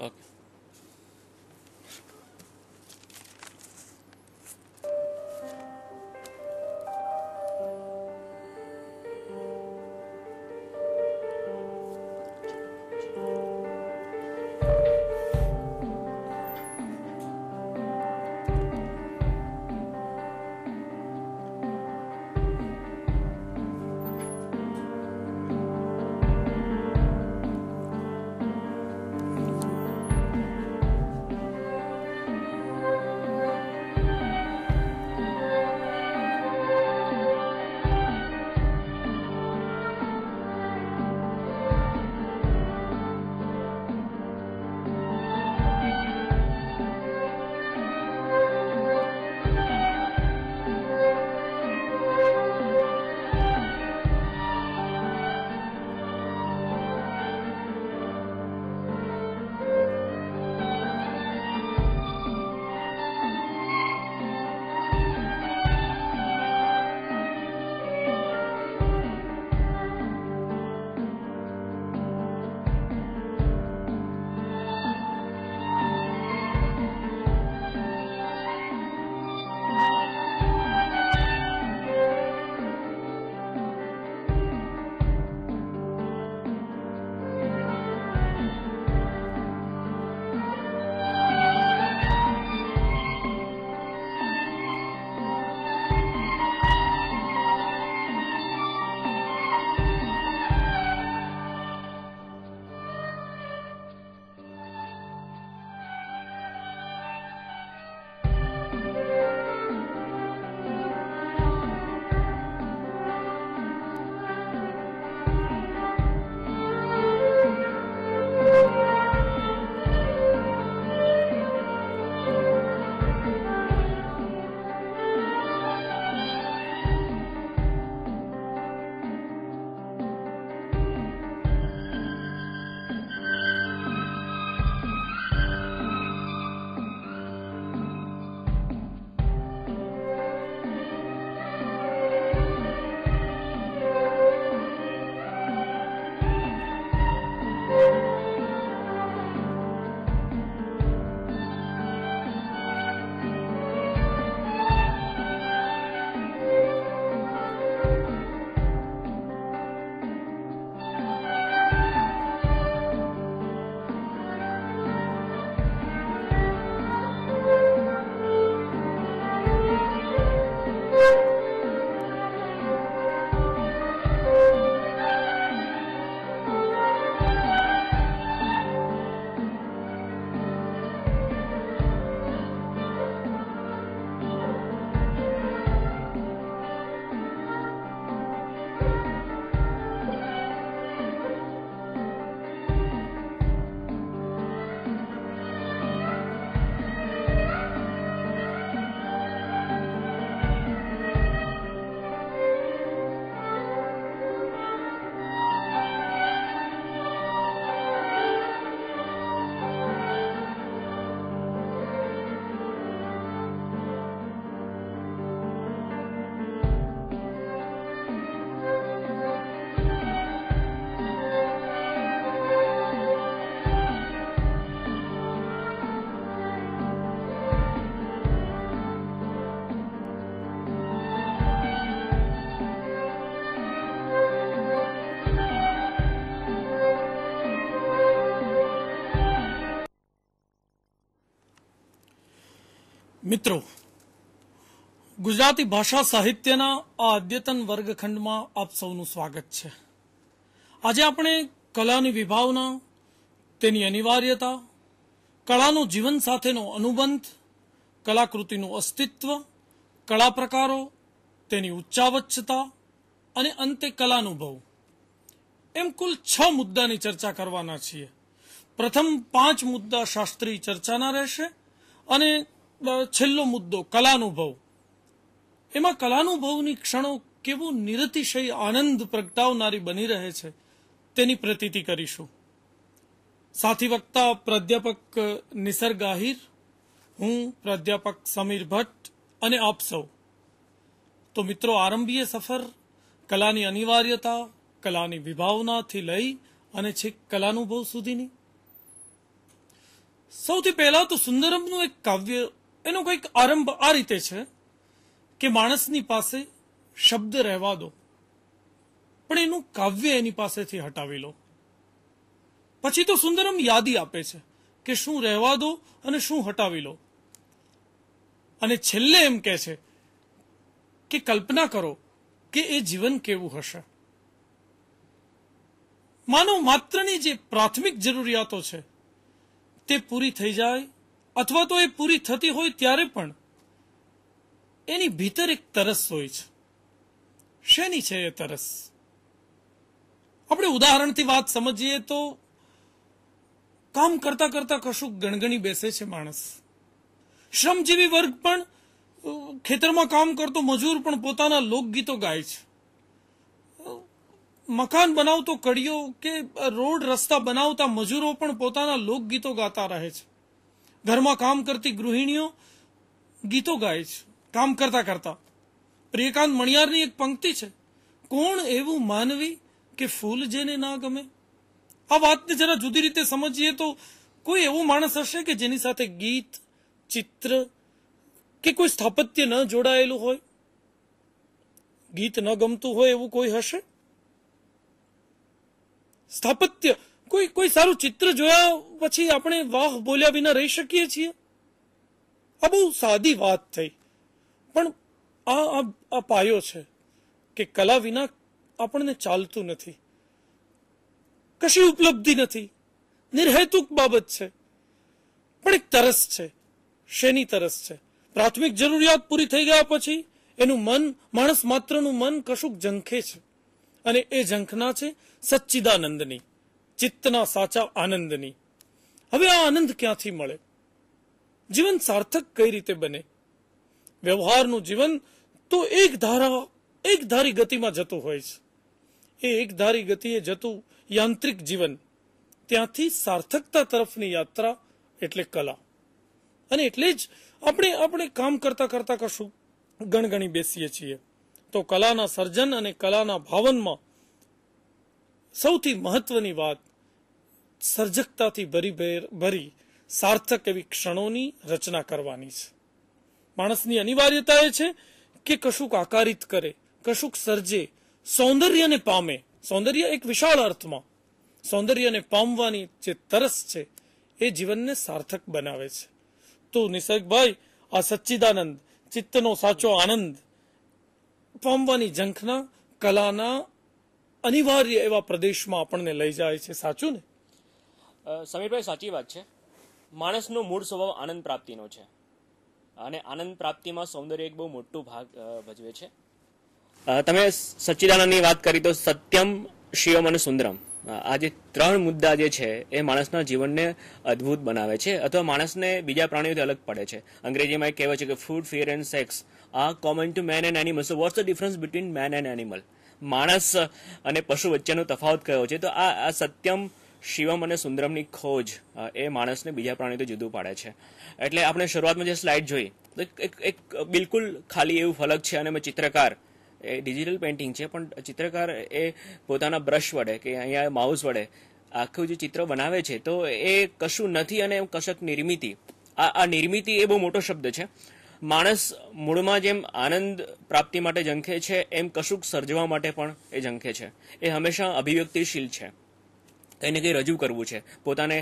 Okay. મિત્રો ગુજરાતી ભાષા સાહિત્યના આ અદ્યતન વર્ગખંડમાં આપ સૌનું સ્વાગત છે આજે આપણે કલાની વિભાવના તેની અનિવાર્યતા કળાનો જીવન સાથેનો અનુબંધ કલાકૃતિનું અસ્તિત્વ કળા પ્રકારો તેની ઉચ્ચાવચ્છતા અને અંતે કલાનુભવ એમ કુલ છ મુદ્દાની ચર્ચા કરવાના છીએ પ્રથમ પાંચ મુદ્દા શાસ્ત્રી ચર્ચાના રહેશે અને છેલ્લો મુદ્દો કલાનુભવ એમાં કલાનુભવની ક્ષણો કેવું નિરતિશય આનંદ પ્રગટાવનારી બની રહે છે તેની પ્રતીતિ કરીશું સાથી વક્તા પ્રાધ્યાપક નિસર્ગ આહિર હું પ્રાધ્યાપક સમીર ભટ્ટ અને આપ સૌ તો મિત્રો આરંભીય સફર કલાની અનિવાર્યતા કલાની વિભાવનાથી લઈ અને છેક કલાનુભવ સુધીની સૌથી પહેલા તો સુંદરમનું એક કાવ્ય એનો કંઈક આરંભ આ રીતે છે કે માણસની પાસે શબ્દ રહેવા દો પણ એનું કાવ્ય એની પાસેથી હટાવી લો પછી તો સુંદરમ યાદી આપે છે કે શું રહેવા દો અને શું હટાવી લો અને છેલ્લે એમ કહે છે કે કલ્પના કરો કે એ જીવન કેવું હશે માનવ માત્રની જે પ્રાથમિક જરૂરિયાતો છે તે પૂરી થઈ જાય અથવા તો એ પૂરી થતી હોય ત્યારે પણ એની ભીતર એક તરસ હોય છે શેની છે એ તરસ આપણે ઉદાહરણથી વાત સમજીએ તો કામ કરતા કરતા કશું ગણગણી બેસે છે માણસ શ્રમજીવી વર્ગ પણ ખેતરમાં કામ કરતો મજૂર પણ પોતાના લોકગીતો ગાય છે મકાન બનાવતો કડીઓ કે રોડ રસ્તા બનાવતા મજૂરો પણ પોતાના લોકગીતો ગાતા રહે છે ઘરમાં કામ કરતી ગૃહિણીઓ ગીતો ગાય છે કામ કરતા કરતા પ્રિયકાંત મણિયારની એક પંક્તિ છે કોણ એવું માનવી કે ફૂલ જેને ના ગમે આ વાતને જરા જુદી રીતે સમજીએ તો કોઈ એવો માણસ હશે કે જેની સાથે ગીત ચિત્ર કે કોઈ સ્થાપત્ય ન જોડાયેલું હોય ગીત ન ગમતું હોય એવું કોઈ હશે સ્થાપત્ય કોઈ કોઈ સારું ચિત્ર જોયા પછી આપણે વાહ બોલ્યા વિના રહી શકીએ છીએ આ બહુ સાદી વાત થઈ પણ આ આ પાયો છે કે કલા વિના આપણને ચાલતું નથી કશી ઉપલબ્ધિ નથી નિર્હેતુક બાબત છે પણ એક તરસ છે શેની તરસ છે પ્રાથમિક જરૂરિયાત પૂરી થઈ ગયા પછી એનું મન માણસ માત્રનું મન કશુંક ઝંખે છે અને એ ઝંખના છે સચ્ચિદાનંદની ચિત્તના સાચા આનંદની હવે આ આનંદ ક્યાંથી મળે જીવન સાર્થક કઈ રીતે બને વ્યવહારનું જીવન તો એક ધારા એક ધારી ગતિમાં જતું હોય છે એ એક ધારી ગતિએ જતું યાંત્રિક જીવન ત્યાંથી સાર્થકતા તરફની યાત્રા એટલે કલા અને એટલે જ આપણે આપણે કામ કરતા કરતા કશું ગણગણી બેસીએ છીએ તો કલાના સર્જન અને કલાના ભાવનમાં સૌથી મહત્વની વાત સર્જકતાથી ભરી ભરી સાર્થક એવી ક્ષણોની રચના કરવાની છે માણસની અનિવાર્યતા એ છે કે કશુંક આકારિત કરે કશુંક સર્જે સૌંદર્યને પામે સૌંદર્ય એક વિશાળ અર્થમાં સૌંદર્યને પામવાની જે તરસ છે એ જીવનને સાર્થક બનાવે છે તો નિસર્ગભાઈ આ સચ્ચિદાનંદ ચિત્તનો સાચો આનંદ પામવાની ઝંખના કલાના અનિવાર્ય એવા પ્રદેશમાં આપણને લઈ જાય છે સાચું ને સમીરભાઈ સાચી વાત છે માણસનો મૂળ સ્વભાવ આનંદ પ્રાપ્તિનો છે અને આનંદ પ્રાપ્તિમાં સૌંદર્ય એક બહુ મોટો ભાગ ભજવે છે તમે સચ્ચિદાનંદની વાત કરી તો સત્યમ શિવમ અને સુંદરમ આ જે ત્રણ મુદ્દા જે છે એ માણસના જીવનને અદ્ભુત બનાવે છે અથવા માણસને બીજા પ્રાણીઓથી અલગ પડે છે અંગ્રેજીમાં એ કહેવાય છે કે ફૂડ ફિયર એન્ડ સેક્સ આ common to man and animal so what's the difference between man and animal માણસ અને પશુ વચ્ચેનો તફાવત કયો છે તો આ સત્યમ શિવમ અને સુંદરમની ખોજ એ માણસને બીજા પ્રાણીથી જુદું પાડે છે એટલે આપણે શરૂઆતમાં જે સ્લાઇડ જોઈ તો એક એક બિલકુલ ખાલી એવું ફલક છે અને મેં ચિત્રકાર એ ડિજિટલ પેઇન્ટિંગ છે પણ ચિત્રકાર એ પોતાના બ્રશ વડે કે અહીંયા માઉસ વડે આખું જે ચિત્ર બનાવે છે તો એ કશું નથી અને કશક નિર્મિતિ આ આ નિર્મિતિ એ બહુ મોટો શબ્દ છે માણસ મૂળમાં જેમ આનંદ પ્રાપ્તિ માટે ઝંખે છે એમ કશુંક સર્જવા માટે પણ એ ઝંખે છે એ હંમેશા અભિવ્યક્તિશીલ છે કંઈને કંઈ રજૂ કરવું છે પોતાને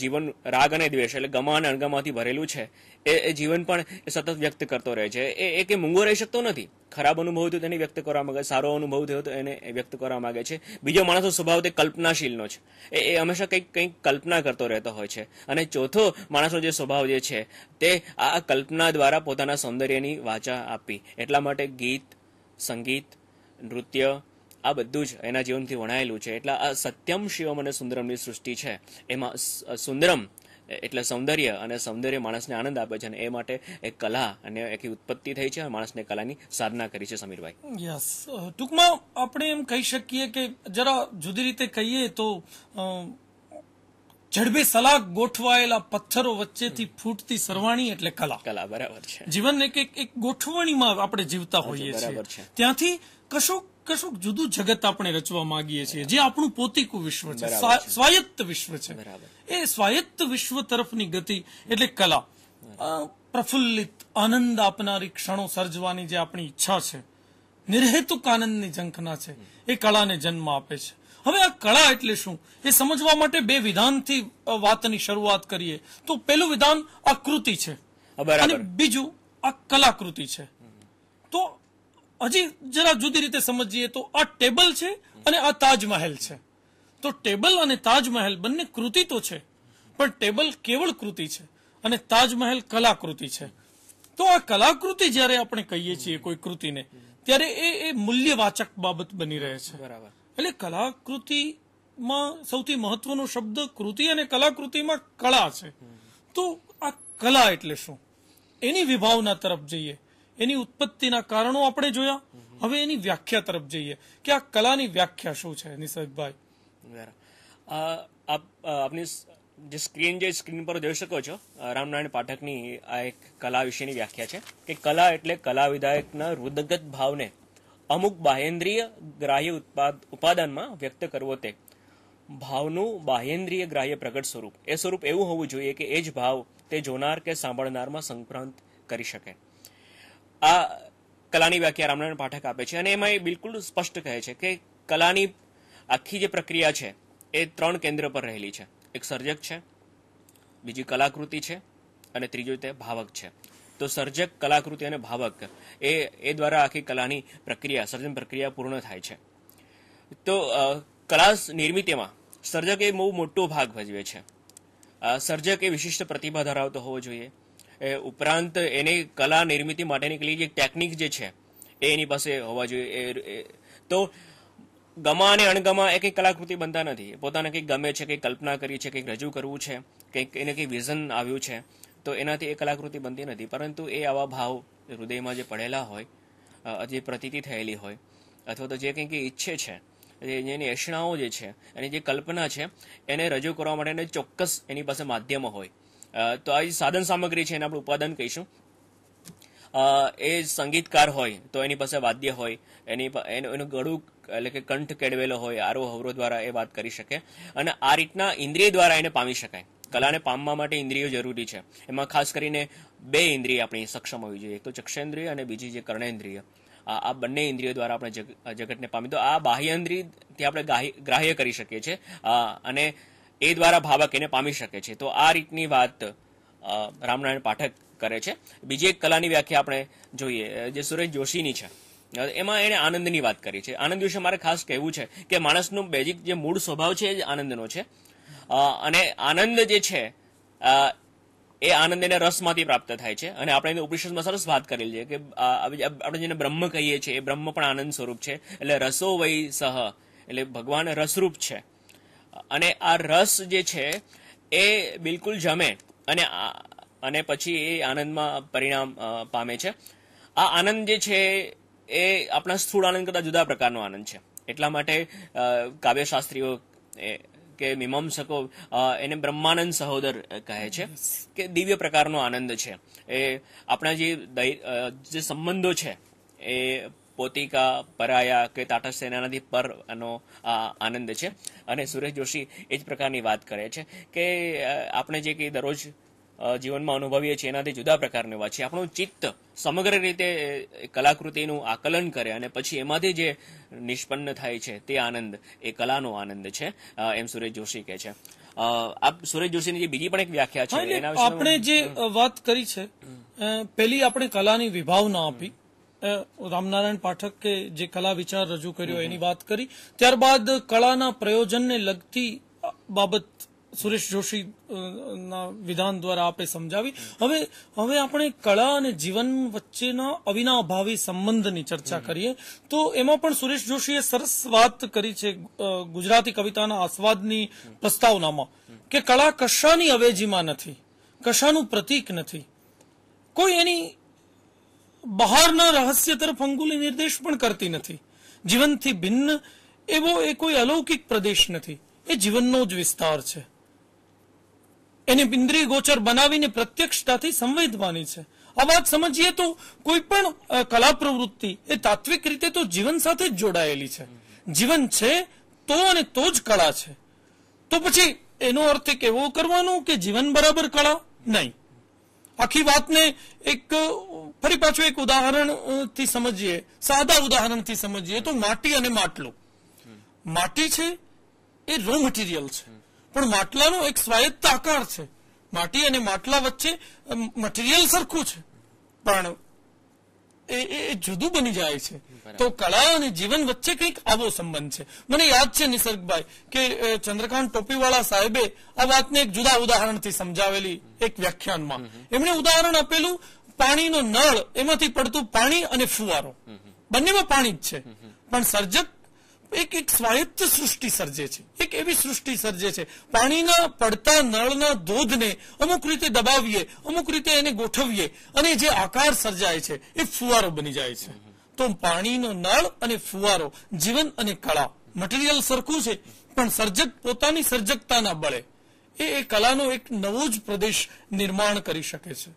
જીવન રાગ અને દ્વેષ એટલે ગમા અને અણગમાથી ભરેલું છે એ જીવન પણ સતત વ્યક્ત કરતો રહે છે એ એ કંઈ મૂંગો રહી શકતો નથી ખરાબ અનુભવ થયો તેને વ્યક્ત કરવા માગે સારો અનુભવ થયો તો એને વ્યક્ત કરવા માગે છે બીજો માણસનો સ્વભાવ તે કલ્પનાશીલનો છે એ એ હંમેશા કંઈક કંઈક કલ્પના કરતો રહેતો હોય છે અને ચોથો માણસનો જે સ્વભાવ જે છે તે આ કલ્પના દ્વારા પોતાના સૌંદર્યની વાચા આપી એટલા માટે ગીત સંગીત નૃત્ય આ બધું જ એના જીવનથી વણાયેલું છે એટલે આ સત્યમ શિવમ અને સુંદરમની સૃષ્ટિ છે એમાં સુંદરમ એટલે સૌંદર્ય અને સૌંદર્ય માણસને આનંદ આપે છે અને એ માટે એક કલા અને એક ઉત્પત્તિ થઈ છે અને માણસને કલાની સાધના કરી છે સમીરભાઈ યસ ટૂંકમાં આપણે એમ કહી શકીએ કે જરા જુદી રીતે કહીએ તો ઝડપે સલાહ ગોઠવાયેલા પથ્થરો વચ્ચેથી ફૂટતી સરવાણી એટલે કલા કલા બરાબર છે જીવન એક એક ગોઠવણીમાં આપણે જીવતા હોઈએ છીએ ત્યાંથી કશુંક કશુંક જુદું જગત આપણે રચવા માંગીએ છીએ જે આપણું પોતિકું વિશ્વ છે સ્વાયત્ત વિશ્વ છે એ સ્વાયત્ત વિશ્વ તરફની ગતિ એટલે કલા પ્રફુલ્લિત આનંદ આપનારી ક્ષણો સર્જવાની જે આપણી ઈચ્છા છે નિર્હેતુક આનંદની ઝંખના છે એ કળાને જન્મ આપે છે હવે આ કળા એટલે શું એ સમજવા માટે બે વિધાનથી વાતની શરૂઆત કરીએ તો પેલું વિધાન આકૃતિ છે અને બીજું આ કલાકૃતિ છે તો હજી જરા જુદી રીતે સમજીએ તો આ ટેબલ છે અને આ તાજમહેલ છે તો ટેબલ અને તાજમહેલ બંને કૃતિ તો છે પણ ટેબલ કેવળ કૃતિ છે અને તાજમહેલ કલાકૃતિ છે તો આ કલાકૃતિ જ્યારે આપણે કહીએ છીએ કોઈ કૃતિને ત્યારે એ એ મૂલ્યવાચક બાબત બની રહે છે બરાબર એટલે કલાકૃતિમાં સૌથી મહત્વનો શબ્દ કૃતિ અને કલાકૃતિમાં કળા છે તો આ કલા એટલે શું એની વિભાવના તરફ જઈએ એની ઉત્પત્તિના કારણો આપણે જોયા હવે એની વ્યાખ્યા તરફ જઈએ કે આ કલાની વ્યાખ્યા શું છે નિસર્ગભાઈ આપની જે સ્ક્રીન જે સ્ક્રીન પર જોઈ શકો છો રામનારાયણ પાઠકની આ એક કલા વિશેની વ્યાખ્યા છે કે કલા એટલે કલા વિધાયકના રુદગત ભાવને અમુક બાહેન્દ્રિય ગ્રાહ્ય ઉત્પાદ ઉપાદાનમાં વ્યક્ત કરવો તે ભાવનું બાહ્યેન્દ્રિય ગ્રાહ્ય પ્રગટ સ્વરૂપ એ સ્વરૂપ એવું હોવું જોઈએ કે એ જ ભાવ તે જોનાર કે સાંભળનારમાં સંક્રાંત કરી શકે આ કલાની વ્યાખ્યા રામનારાયણ પાઠક આપે છે અને એમાં એ બિલકુલ સ્પષ્ટ કહે છે કે કલાની આખી જે પ્રક્રિયા છે એ ત્રણ કેન્દ્ર પર રહેલી છે એક સર્જક છે બીજી કલાકૃતિ છે અને ત્રીજો તે ભાવક છે તો સર્જક કલાકૃતિ અને ભાવક એ એ દ્વારા આખી કલાની પ્રક્રિયા સર્જન પ્રક્રિયા પૂર્ણ થાય છે તો કલા નિર્મિતિમાં સર્જક એ બહુ મોટો ભાગ ભજવે છે સર્જક એ વિશિષ્ટ પ્રતિભા ધરાવતો હોવો જોઈએ ઉપરાંત એની કલા નિર્મિતી માટેની કેટલી જે ટેકનિક જે છે એ એની પાસે હોવા જોઈએ તો ગમા અને અણગમા એ કંઈ કલાકૃતિ બનતા નથી પોતાને કંઈક ગમે છે કંઈક કલ્પના કરી છે કંઈક રજૂ કરવું છે કંઈક એને કંઈક વિઝન આવ્યું છે તો એનાથી એ કલાકૃતિ બનતી નથી પરંતુ એ આવા ભાવ હૃદયમાં જે પડેલા હોય જે પ્રતીતિ થયેલી હોય અથવા તો જે કંઈક ઈચ્છે છે જેની એષણાઓ જે છે એની જે કલ્પના છે એને રજૂ કરવા માટેને ચોક્કસ એની પાસે માધ્યમ હોય તો આ સાધન સામગ્રી છે એને આપણે ઉત્પાદન કહીશું એ સંગીતકાર હોય તો એની પાસે વાદ્ય હોય એની એનું ગળું એટલે કે કંઠ કેળવેલો હોય આરો હવરો દ્વારા એ વાત કરી શકે અને આ રીતના ઇન્દ્રિય દ્વારા એને પામી શકાય કલાને પામવા માટે ઇન્દ્રિયો જરૂરી છે એમાં ખાસ કરીને બે ઇન્દ્રિય આપણી સક્ષમ હોવી જોઈએ એક તો ચક્ષેન્દ્રિય અને બીજી જે કર્ણેન્દ્રિય આ બંને ઇન્દ્રિયો દ્વારા આપણે જગતને પામી તો આ બાહ્ય ઇન્દ્રિયથી આપણે ગ્રાહ્ય કરી શકીએ છીએ અને એ દ્વારા ભાવક એને પામી શકે છે તો આ રીતની વાત રામનારાયણ પાઠક કરે છે બીજી એક કલાની વ્યાખ્યા આપણે જોઈએ જે સુરેશ જોશીની છે એમાં એણે આનંદની વાત કરી છે આનંદ વિશે મારે ખાસ કહેવું છે કે માણસનું બેઝિક જે મૂળ સ્વભાવ છે એ આનંદનો છે અને આનંદ જે છે એ આનંદ એને રસમાંથી પ્રાપ્ત થાય છે અને આપણે એની ઉપનિષદમાં સરસ વાત કરેલી છે કે આપણે જેને બ્રહ્મ કહીએ છીએ એ બ્રહ્મ પણ આનંદ સ્વરૂપ છે એટલે રસો વય સહ એટલે ભગવાન રસરૂપ છે અને આ રસ જે છે એ બિલકુલ જમે અને અને પછી એ આનંદમાં પરિણામ પામે છે આ આનંદ જે છે એ આપણા સ્થૂળ આનંદ કરતા જુદા પ્રકારનો આનંદ છે એટલા માટે કાવ્યશાસ્ત્રીઓ કે મીમાંસકો એને બ્રહ્માનંદ સહોદર કહે છે કે દિવ્ય પ્રકારનો આનંદ છે એ આપણા જે જે સંબંધો છે એ પોતિકા પરાયા કે તાટા સેનાનાથી પર આનો આનંદ છે અને સુરેશ જોશી એ જ પ્રકારની વાત કરે છે કે આપણે જે કંઈ દરરોજ જીવનમાં અનુભવીએ છીએ એનાથી જુદા પ્રકારની વાત છે આપણું ચિત્ત સમગ્ર રીતે કલાકૃતિનું આકલન કરે અને પછી એમાંથી જે નિષ્પન્ન થાય છે તે આનંદ એ કલાનો આનંદ છે એમ સુરેશ જોશી કહે છે આપ સુરેશ જોશીની જે બીજી પણ એક વ્યાખ્યા છે આપણે જે વાત કરી છે પહેલી આપણે કલાની વિભાવના આપી રામનારાયણ પાઠકે જે કલા વિચાર રજૂ કર્યો એની વાત કરી ત્યારબાદ કળાના પ્રયોજનને લગતી બાબત સુરેશ જોશી ના વિધાન દ્વારા આપે સમજાવી હવે હવે આપણે કળા અને જીવન વચ્ચેના અવિનાભાવી સંબંધની ચર્ચા કરીએ તો એમાં પણ સુરેશ જોશીએ સરસ વાત કરી છે ગુજરાતી કવિતાના આસ્વાદની પ્રસ્તાવનામાં કે કળા કશાની અવેજીમાં નથી કશાનું પ્રતીક નથી કોઈ એની બહારના રહસ્ય તરફ અંગુલી નિર્દેશ પણ કરતી નથી જીવનથી ભિન્ન એવો એ કોઈ અલૌકિક પ્રદેશ નથી એ જીવનનો જ વિસ્તાર છે એને ઇન્દ્રિય ગોચર બનાવીને પ્રત્યક્ષતાથી સંવેદવાની છે આ વાત સમજીએ તો કોઈ પણ કલા પ્રવૃત્તિ એ તાત્વિક રીતે તો જીવન સાથે જ જોડાયેલી છે જીવન છે તો અને તો જ કળા છે તો પછી એનો અર્થ કેવો કરવાનો કે જીવન બરાબર કળા નહીં આખી વાતને એક ફરી પાછું એક ઉદાહરણ થી સમજીએ સાદા ઉદાહરણથી સમજીએ તો માટી અને માટલું માટી છે એ રો મટીરિયલ છે પણ માટલાનો એક સ્વાયત્ત આકાર છે માટી અને માટલા વચ્ચે મટીરિયલ સરખું છે પણ એ જુદું બની જાય છે તો કળા અને જીવન વચ્ચે કંઈક આવો સંબંધ છે મને યાદ છે નિસર્ગભાઈ કે ચંદ્રકાંત ટોપીવાળા સાહેબે આ વાતને એક જુદા ઉદાહરણથી સમજાવેલી એક વ્યાખ્યાનમાં એમણે ઉદાહરણ આપેલું પાણીનો નળ એમાંથી પડતું પાણી અને ફુવારો બંનેમાં પાણી જ છે પણ સર્જક એક એક સ્વાયત્ત સૃષ્ટિ સર્જે છે એક એવી સૃષ્ટિ સર્જે છે પાણીના પડતા નળના ધોધને અમુક રીતે દબાવીએ અમુક રીતે એને ગોઠવીએ અને જે આકાર સર્જાય છે એ ફુવારો બની જાય છે તો પાણીનો નળ અને ફુવારો જીવન અને કળા મટીરિયલ સરખું છે પણ સર્જક પોતાની સર્જકતાના બળે એ કલાનો એક નવો જ પ્રદેશ નિર્માણ કરી શકે છે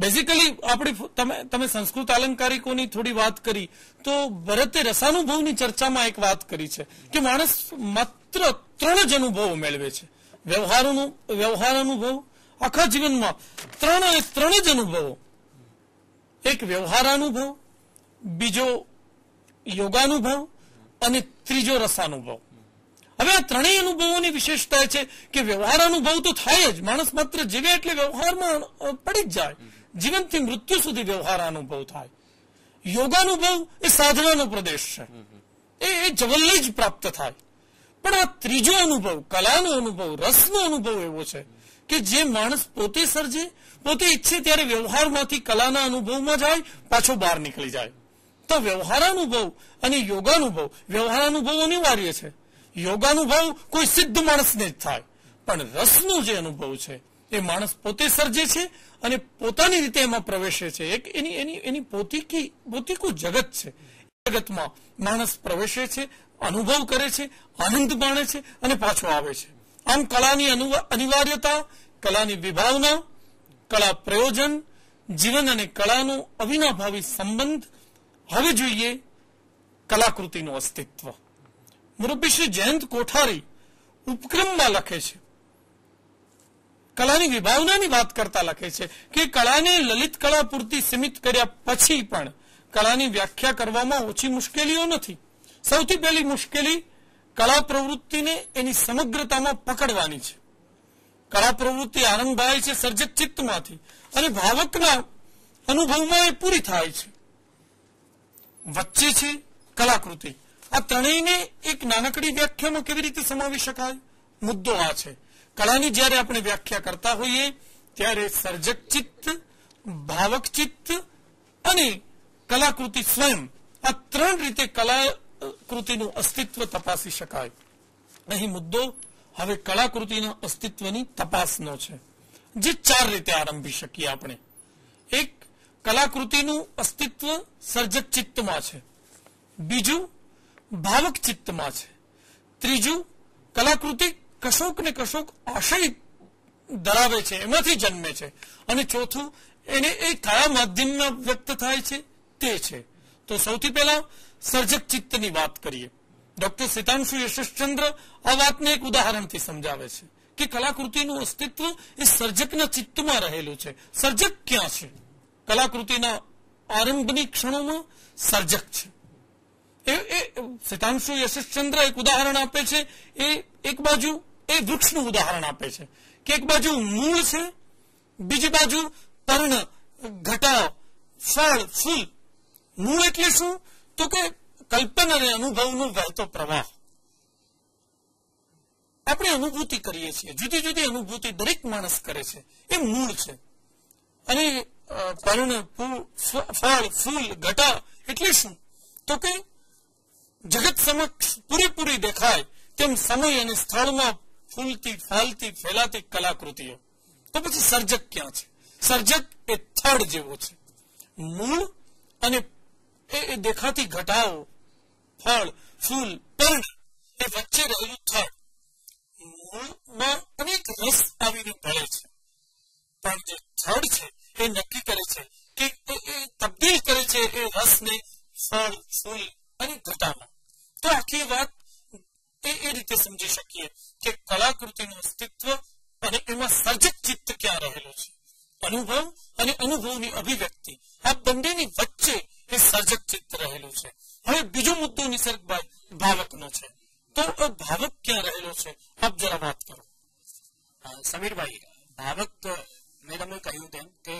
બેઝિકલી આપણી તમે તમે સંસ્કૃત અલંકારિકોની થોડી વાત કરી તો ભરતે રસાનુભવની ચર્ચામાં એક વાત કરી છે કે માણસ માત્ર ત્રણ જ અનુભવો મેળવે છે વ્યવહારોનું વ્યવહાર અનુભવ આખા જીવનમાં ત્રણ અને ત્રણ જ અનુભવો એક વ્યવહાર અનુભવ બીજો યોગાનુભવ અને ત્રીજો રસાનુભવ હવે આ ત્રણેય અનુભવોની વિશેષતા છે કે વ્યવહાર અનુભવ તો થાય જ માણસ માત્ર જીવે એટલે વ્યવહારમાં પડી જ જાય જીવનથી મૃત્યુ સુધી વ્યવહાર અનુભવ થાય યોગાનુભવ એ સાધનાનો પ્રદેશ છે એ જવલ્લી જ પ્રાપ્ત થાય પણ આ ત્રીજો અનુભવ કલાનો અનુભવ રસનો અનુભવ એવો છે કે જે માણસ પોતે સર્જે પોતે ઈચ્છે ત્યારે વ્યવહારમાંથી કલાના અનુભવમાં જાય પાછો બહાર નીકળી જાય તો વ્યવહારાનુભવ અને યોગાનુભવ વ્યવહારાનુભવ અનિવાર્ય છે યોગાનુભવ કોઈ સિદ્ધ માણસને જ થાય પણ રસનો જે અનુભવ છે એ માણસ પોતે સર્જે છે અને પોતાની રીતે એમાં પ્રવેશે છે એક એની એની એની પોતિકી પોતીકું જગત છે જગતમાં માણસ પ્રવેશે છે અનુભવ કરે છે આનંદ માણે છે અને પાછો આવે છે આમ કલાની અનિવાર્યતા કલાની વિભાવના કલા પ્રયોજન જીવન અને કળાનો અવિનાભાવી સંબંધ હવે જોઈએ કલાકૃતિનું અસ્તિત્વ મુરબ્બીશ્રી જયંત કોઠારી ઉપક્રમમાં લખે છે કલાની વિભાવનાની વાત કરતા લખે છે કે કળાને લલિત કળા પૂરતી સીમિત કર્યા પછી પણ કળાની વ્યાખ્યા કરવામાં ઓછી મુશ્કેલીઓ નથી સૌથી પહેલી મુશ્કેલી કળા પ્રવૃત્તિને એની સમગ્રતામાં પકડવાની છે કળા પ્રવૃત્તિ આરંભાય છે સર્જક ચિત્તમાંથી અને ભાવકના અનુભવમાં એ પૂરી થાય છે વચ્ચે છે કલાકૃતિ આ ત્રણેયને એક નાનકડી વ્યાખ્યામાં કેવી રીતે સમાવી શકાય મુદ્દો આ છે કળાની જ્યારે આપણે વ્યાખ્યા કરતા હોઈએ ત્યારે સર્જક ચિત્ત ભાવક ચિત્ત અને કલાકૃતિ સ્વયં આ ત્રણ રીતે કલાકૃતિનું અસ્તિત્વ તપાસી શકાય અહીં મુદ્દો હવે કલાકૃતિના અસ્તિત્વની તપાસનો છે જે ચાર રીતે આરંભી શકીએ આપણે એક કલાકૃતિનું અસ્તિત્વ સર્જક ચિત્તમાં છે બીજું ભાવક ચિત્તમાં છે ત્રીજું કલાકૃતિ કશુંક ને કશુંક આશય ધરાવે છે એમાંથી જન્મે છે અને ચોથું એને એ કયા માધ્યમમાં વ્યક્ત થાય છે તે છે તો સૌથી પહેલા સર્જક ચિત્તની વાત કરીએ ડોક્ટર સીતાંશુ યશચંદ્ર આ વાતને એક ઉદાહરણથી સમજાવે છે કે કલાકૃતિનું અસ્તિત્વ એ સર્જકના ચિત્તમાં રહેલું છે સર્જક ક્યાં છે કલાકૃતિના આરંભની ક્ષણોમાં સર્જક છે એ એ સીતાંશુ યશચંદ્ર એક ઉદાહરણ આપે છે એ એક બાજુ એ વૃક્ષનું ઉદાહરણ આપે છે કે એક બાજુ મૂળ છે બીજી બાજુ પર્ણ ઘટા ફળ ફૂલ મૂળ એટલે શું તો કે કલ્પના અને અનુભવનો વહેતો પ્રવાહ આપણે અનુભૂતિ કરીએ છીએ જુદી જુદી અનુભૂતિ દરેક માણસ કરે છે એ મૂળ છે અને પર્ણ ફળ ફૂલ ઘટા એટલે શું તો કે જગત સમક્ષ પૂરેપૂરી દેખાય તેમ સમય અને સ્થળમાં ફૂલતી ફેલતી ફેલાતી કલાકૃતિઓ તો પછી સર્જક ક્યાં છે સર્જક એ થડ જેવો છે મૂળ અને એ દેખાતી ઘટાઓ ફળ ફૂલ પર્ણ એ વચ્ચે રહેલું થડ મૂળમાં અનેક રસ આવીને ભળે છે પણ જે થડ છે એ નક્કી કરે છે કે એ તબદીલ કરે છે એ રસને ફળ ફૂલ અને ઘટામાં તો આખી વાત એ રીતે સમજી શકીએ કે કલાકૃતિનું અસ્તિત્વ અને એમાં સર્જક ચિત્ત ક્યાં રહેલો છે અનુભવ અને અનુભવની અભિવ્યક્તિ આ બંનેની વચ્ચે એ સર્જક ચિત્ત રહેલું છે હવે બીજો મુદ્દો નિસર્ગભાઈ ભાવકનો છે તો આ ભાવક ક્યાં રહેલો છે આપ જરા વાત કરો સમીરભાઈ ભાવક મેં તમને કહ્યું તેમ કે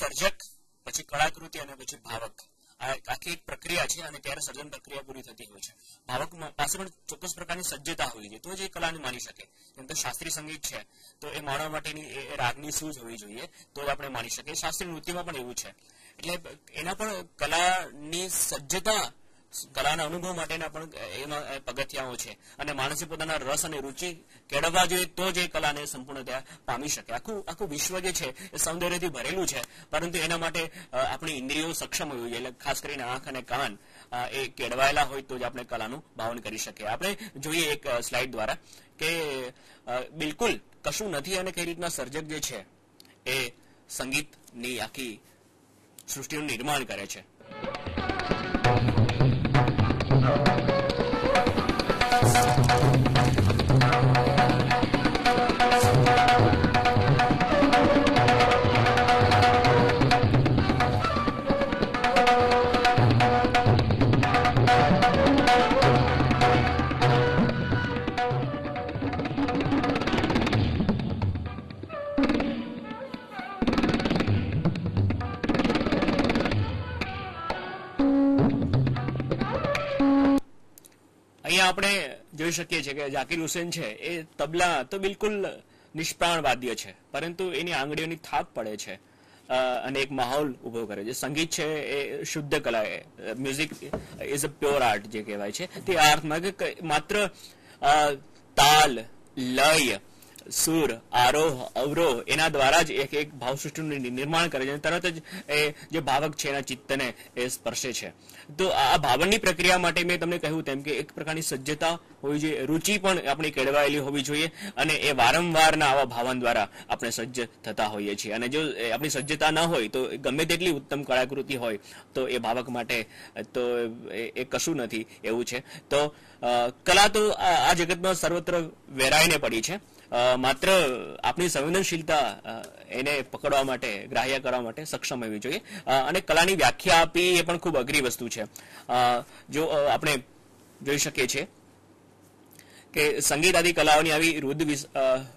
સર્જક પછી કળાકૃતિ અને પછી ભાવક આખી એક પ્રક્રિયા છે અને ત્યારે સર્જન પ્રક્રિયા પૂરી થતી હોય છે ભાવક પાસે પણ ચોક્કસ પ્રકારની સજ્જતા હોવી જોઈએ તો જ એ કલાને માની શકે જેમ તો શાસ્ત્રીય સંગીત છે તો એ માણવા માટેની એ રાગની સૂઝ હોવી જોઈએ તો જ આપણે માની શકીએ શાસ્ત્રીય નૃત્યમાં પણ એવું છે એટલે એના પણ કલાની સજ્જતા કલાના અનુભવ માટેના પણ એમાં પગથિયાઓ છે અને માણસે પોતાના રસ અને રુચિ કેળવવા જોઈએ તો જ એ કલાને સંપૂર્ણ પામી શકે આખું આખું વિશ્વ જે છે એ સૌંદર્યથી ભરેલું છે પરંતુ એના માટે આપણી ઇન્દ્રિયો સક્ષમ હોવી જોઈએ એટલે ખાસ કરીને આંખ અને કાન એ કેળવાયેલા હોય તો જ આપણે કલાનું ભાવન કરી શકીએ આપણે જોઈએ એક સ્લાઇડ દ્વારા કે બિલકુલ કશું નથી અને કઈ રીતના સર્જક જે છે એ સંગીતની આખી સૃષ્ટિનું નિર્માણ કરે છે આપણે જોઈ શકીએ છીએ કે ઝાકીર હુસેન છે એ તબલા તો બિલકુલ નિષ્પ્રાણ વાદ્ય છે પરંતુ એની આંગળીઓની થાક પડે છે અને એક માહોલ ઉભો કરે છે સંગીત છે એ શુદ્ધ કલા music is a pure art જે કહેવાય છે તે અર્થમાં કે માત્ર તાલ લય સુર આરોહ અવરોહ એના દ્વારા જ એક એક ભાવસૃષ્ટિનું નિર્માણ કરે છે તરત જ એ જે ભાવક છે એના ચિત્તને એ સ્પર્શે છે તો આ ભાવનની પ્રક્રિયા માટે મેં તમને કહ્યું તેમ કે એક પ્રકારની સજ્જતા હોવી જોઈએ રુચિ પણ આપણી કેળવાયેલી હોવી જોઈએ અને એ વારંવારના આવા ભાવન દ્વારા આપણે સજ્જ થતા હોઈએ છીએ અને જો આપણી સજ્જતા ન હોય તો ગમે તેટલી ઉત્તમ કળાકૃતિ હોય તો એ ભાવક માટે તો એ કશું નથી એવું છે તો કલા તો આ જગતમાં સર્વત્ર વેરાઈને પડી છે માત્ર આપણી સંવેદનશીલતા એને પકડવા માટે ગ્રાહ્ય કરવા માટે સક્ષમ હોવી જોઈએ અને કલાની વ્યાખ્યા આપી એ પણ ખૂબ અઘરી વસ્તુ છે જો આપણે જોઈ શકીએ છીએ કે સંગીત આદિ કલાઓની આવી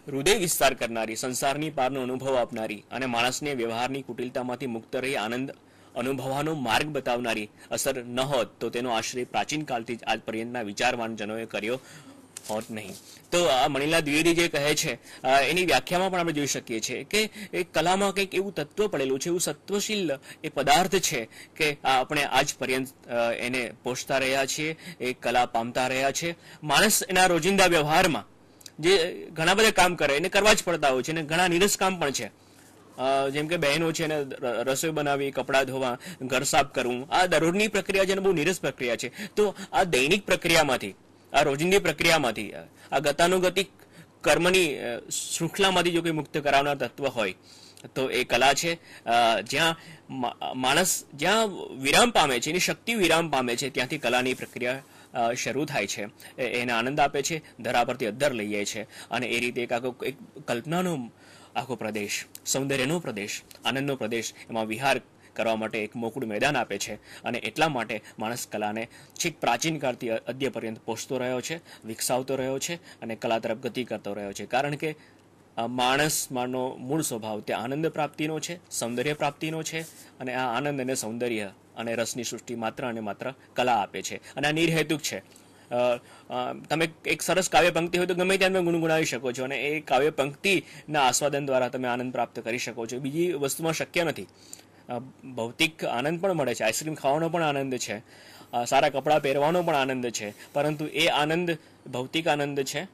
હૃદય વિસ્તાર કરનારી સંસારની પારનો અનુભવ આપનારી અને માણસને વ્યવહારની કુટિલતામાંથી મુક્ત રહી આનંદ અનુભવવાનો માર્ગ બતાવનારી અસર ન હોત તો તેનો આશ્રય પ્રાચીન કાળથી જ આજ પર્યંતના વિચારવાનજનોએ કર્યો હોત નહીં તો મણિલા દ્વિવેદી જે કહે છે એની વ્યાખ્યામાં પણ આપણે જોઈ શકીએ છીએ કે એ કલામાં કંઈક એવું તત્વ પડેલું છે એવું સત્વશીલ એ પદાર્થ છે કે આપણે આજ પર્યંત એને પોષતા રહ્યા છીએ એ કલા પામતા રહ્યા છે માણસ એના રોજિંદા વ્યવહારમાં જે ઘણા બધા કામ કરે એને કરવા જ પડતા હોય છે અને ઘણા નીરસ કામ પણ છે જેમ કે બહેનો છે એને રસોઈ બનાવી કપડાં ધોવા ઘર સાફ કરવું આ દરરોજની પ્રક્રિયા છે બહુ નીરસ પ્રક્રિયા છે તો આ દૈનિક પ્રક્રિયામાંથી આ રોજિંદી પ્રક્રિયામાંથી આ ગતાનુગતિક કર્મની શૃંખલામાંથી જો કોઈ મુક્ત કરાવનાર તત્વ હોય તો એ કલા છે જ્યાં માણસ જ્યાં વિરામ પામે છે એની શક્તિ વિરામ પામે છે ત્યાંથી કલાની પ્રક્રિયા શરૂ થાય છે એને આનંદ આપે છે ધરા પરથી અદ્ધર લઈ જાય છે અને એ રીતે એક આખો એક કલ્પનાનો આખો પ્રદેશ સૌંદર્યનો પ્રદેશ આનંદનો પ્રદેશ એમાં વિહાર કરવા માટે એક મોકળું મેદાન આપે છે અને એટલા માટે માણસ કલાને છેક પ્રાચીન કાળથી અદ્ય પર્યંત પહોંચતો રહ્યો છે વિકસાવતો રહ્યો છે અને કલા તરફ ગતિ કરતો રહ્યો છે કારણ કે માણસમાંનો મૂળ સ્વભાવ તે આનંદ પ્રાપ્તિનો છે સૌંદર્ય પ્રાપ્તિનો છે અને આ આનંદ અને સૌંદર્ય અને રસની સૃષ્ટિ માત્ર અને માત્ર કલા આપે છે અને આ નિર્હેતુક છે તમે એક સરસ કાવ્ય પંક્તિ હોય તો ગમે ત્યાં તમે ગુણગુણાવી શકો છો અને એ કાવ્ય પંક્તિના આસ્વાદન દ્વારા તમે આનંદ પ્રાપ્ત કરી શકો છો બીજી વસ્તુમાં શક્ય નથી ભૌતિક આનંદ પણ મળે છે આઈસ્ક્રીમ ખાવાનો પણ આનંદ છે સારા કપડાં પહેરવાનો પણ આનંદ છે પરંતુ એ આનંદ ભૌતિક આનંદ છે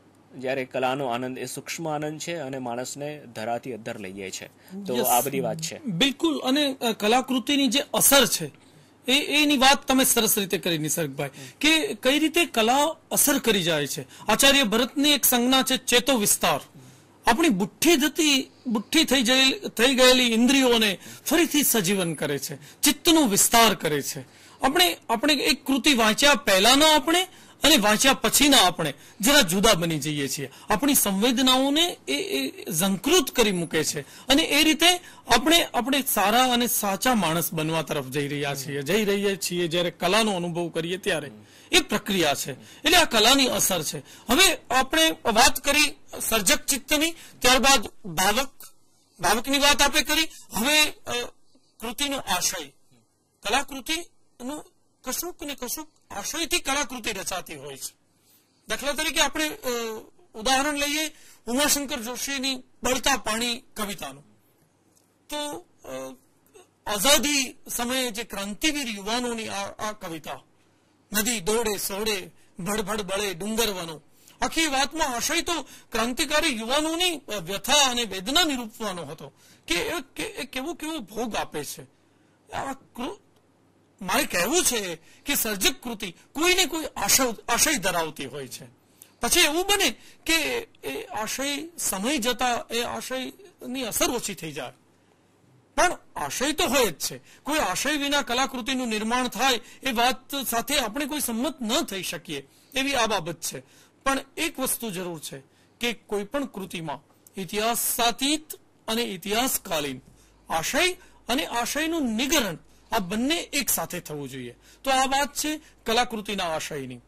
જ્યારે કલાનો આનંદ એ સૂક્ષ્મ આનંદ છે અને માણસને ધરાથી અધર લઈ જાય છે તો આ બધી વાત છે બિલકુલ અને કલાકૃતિની જે અસર છે એ એની વાત તમે સરસ રીતે કરી નિસર્ગભાઈ કે કઈ રીતે કલા અસર કરી જાય છે આચાર્ય ભરતની એક સંજ્ઞા છે ચેતો વિસ્તાર આપણી બુઠ્ઠી થતી બુઠ્ઠી થઈ જઈ થઈ ગયેલી ઇન્દ્રિયોને ફરીથી સજીવન કરે છે ચિત્તનો વિસ્તાર કરે છે આપણે આપણે એક કૃતિ વાંચ્યા પહેલાનો આપણે અને વાંચ્યા પછીના આપણે જરા જુદા બની જઈએ છીએ આપણી સંવેદનાઓને એ ઝંકૃત કરી મૂકે છે અને એ રીતે આપણે આપણે સારા અને સાચા માણસ બનવા તરફ જઈ રહ્યા છીએ જઈ રહ્યા છીએ જ્યારે કલાનો અનુભવ કરીએ ત્યારે એ પ્રક્રિયા છે એટલે આ કલાની અસર છે હવે આપણે વાત કરી સર્જક ચિત્તની ત્યારબાદ ભાવક ભાવકની વાત આપે કરી હવે કૃતિનો આશય કલાકૃતિનું કશુંક ને કશુંક આશ્રયથી કલાકૃતિ રચાતી હોય છે દાખલા તરીકે આપણે ઉદાહરણ લઈએ ઉમાશંકર જોશીની બળતા પાણી કવિતાનું તો આઝાદી સમયે જે ક્રાંતિવીર યુવાનોની આ કવિતા નદી દોડે સોડે ભડભડ બળે ડુંગર વનો આખી વાતમાં આશય તો ક્રાંતિકારી યુવાનોની વ્યથા અને વેદના નિરૂપવાનો હતો કે કેવો કેવો ભોગ આપે છે આ મારે કહેવું છે કે સર્જક કૃતિ કોઈને કોઈ આશય આશય ધરાવતી હોય છે પછી એવું બને કે એ આશય સમય જતા એ આશયની અસર ઓછી થઈ જાય પણ આશય તો હોય જ છે કોઈ આશય વિના કલાકૃતિનું નિર્માણ થાય એ વાત સાથે આપણે કોઈ સંમત ન થઈ શકીએ એવી આ બાબત છે પણ એક વસ્તુ જરૂર છે કે કોઈ પણ કૃતિમાં ઇતિહાસ સાતીત અને ઇતિહાસકાલીન આશય અને આશયનું નિગરણ આ બંને એક સાથે થવું જોઈએ તો આ વાત છે કલાકૃતિના આશયની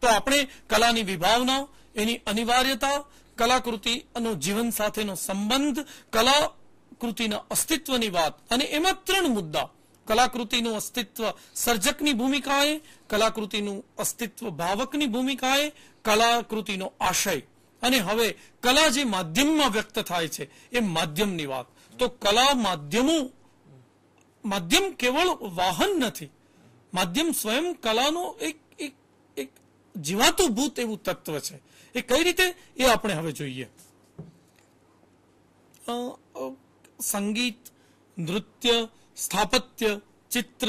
તો આપણે કલાની વિભાવના એની અનિવાર્યતા કલાકૃતિ અને જીવન સાથેનો સંબંધ કલાકૃતિના અસ્તિત્વની વાત અને એમાં ત્રણ મુદ્દા કલાકૃતિનું અસ્તિત્વ સર્જકની ભૂમિકાએ કલાકૃતિનું અસ્તિત્વ ભાવકની ભૂમિકાએ કલાકૃતિનો આશય અને હવે કલા જે માધ્યમમાં વ્યક્ત થાય છે એ માધ્યમની વાત તો કલા માધ્યમો માધ્યમ કેવળ વાહન નથી માધ્યમ સ્વયં કલાનું એક એક એક જીવાતું ભૂત એવું તત્વ છે એ કઈ રીતે એ આપણે હવે જોઈએ સંગીત નૃત્ય સ્થાપત્ય ચિત્ર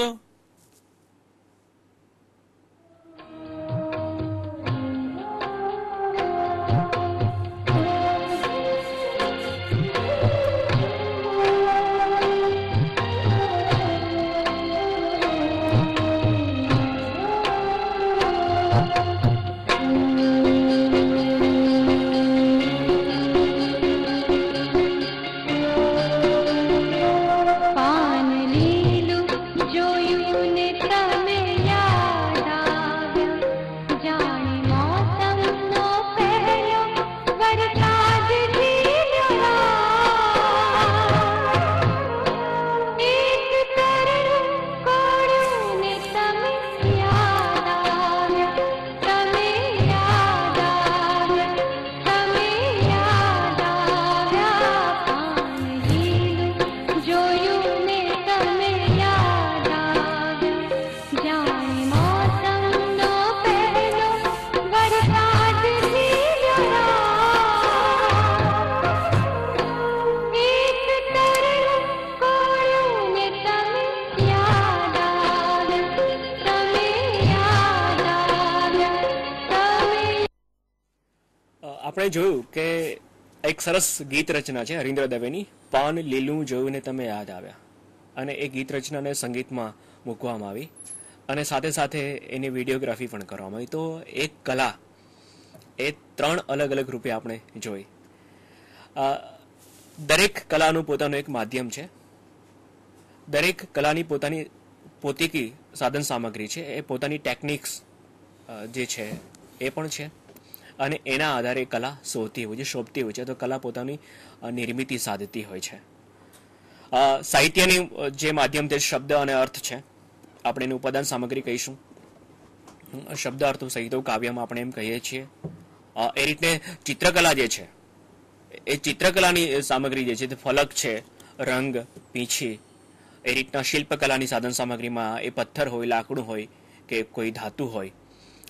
આપણે જોયું કે એક સરસ ગીત રચના છે હરીન્દ્ર દવેની પાન લીલું જોઈને તમે યાદ આવ્યા અને એ ગીત રચનાને સંગીતમાં મૂકવામાં આવી અને સાથે સાથે એની વિડીયોગ્રાફી પણ કરવામાં આવી તો એક કલા એ ત્રણ અલગ અલગ રૂપે આપણે જોઈ દરેક કલાનું પોતાનું એક માધ્યમ છે દરેક કલાની પોતાની પોતીકી સાધન સામગ્રી છે એ પોતાની ટેકનિક્સ જે છે એ પણ છે અને એના આધારે કલા શોધતી હોય છે શોભતી હોય છે તો કલા પોતાની નિર્મિતિ સાધતી હોય છે સાહિત્યની જે માધ્યમ તે શબ્દ અને અર્થ છે આપણે એનું ઉપાદાન સામગ્રી કહીશું શબ્દ અર્થ સહિતો કાવ્યમાં આપણે એમ કહીએ છીએ એ રીતે ચિત્રકલા જે છે એ ચિત્રકલાની સામગ્રી જે છે તે ફલક છે રંગ પીંછી એ રીતના શિલ્પકલાની સાધન સામગ્રીમાં એ પથ્થર હોય લાકડું હોય કે કોઈ ધાતુ હોય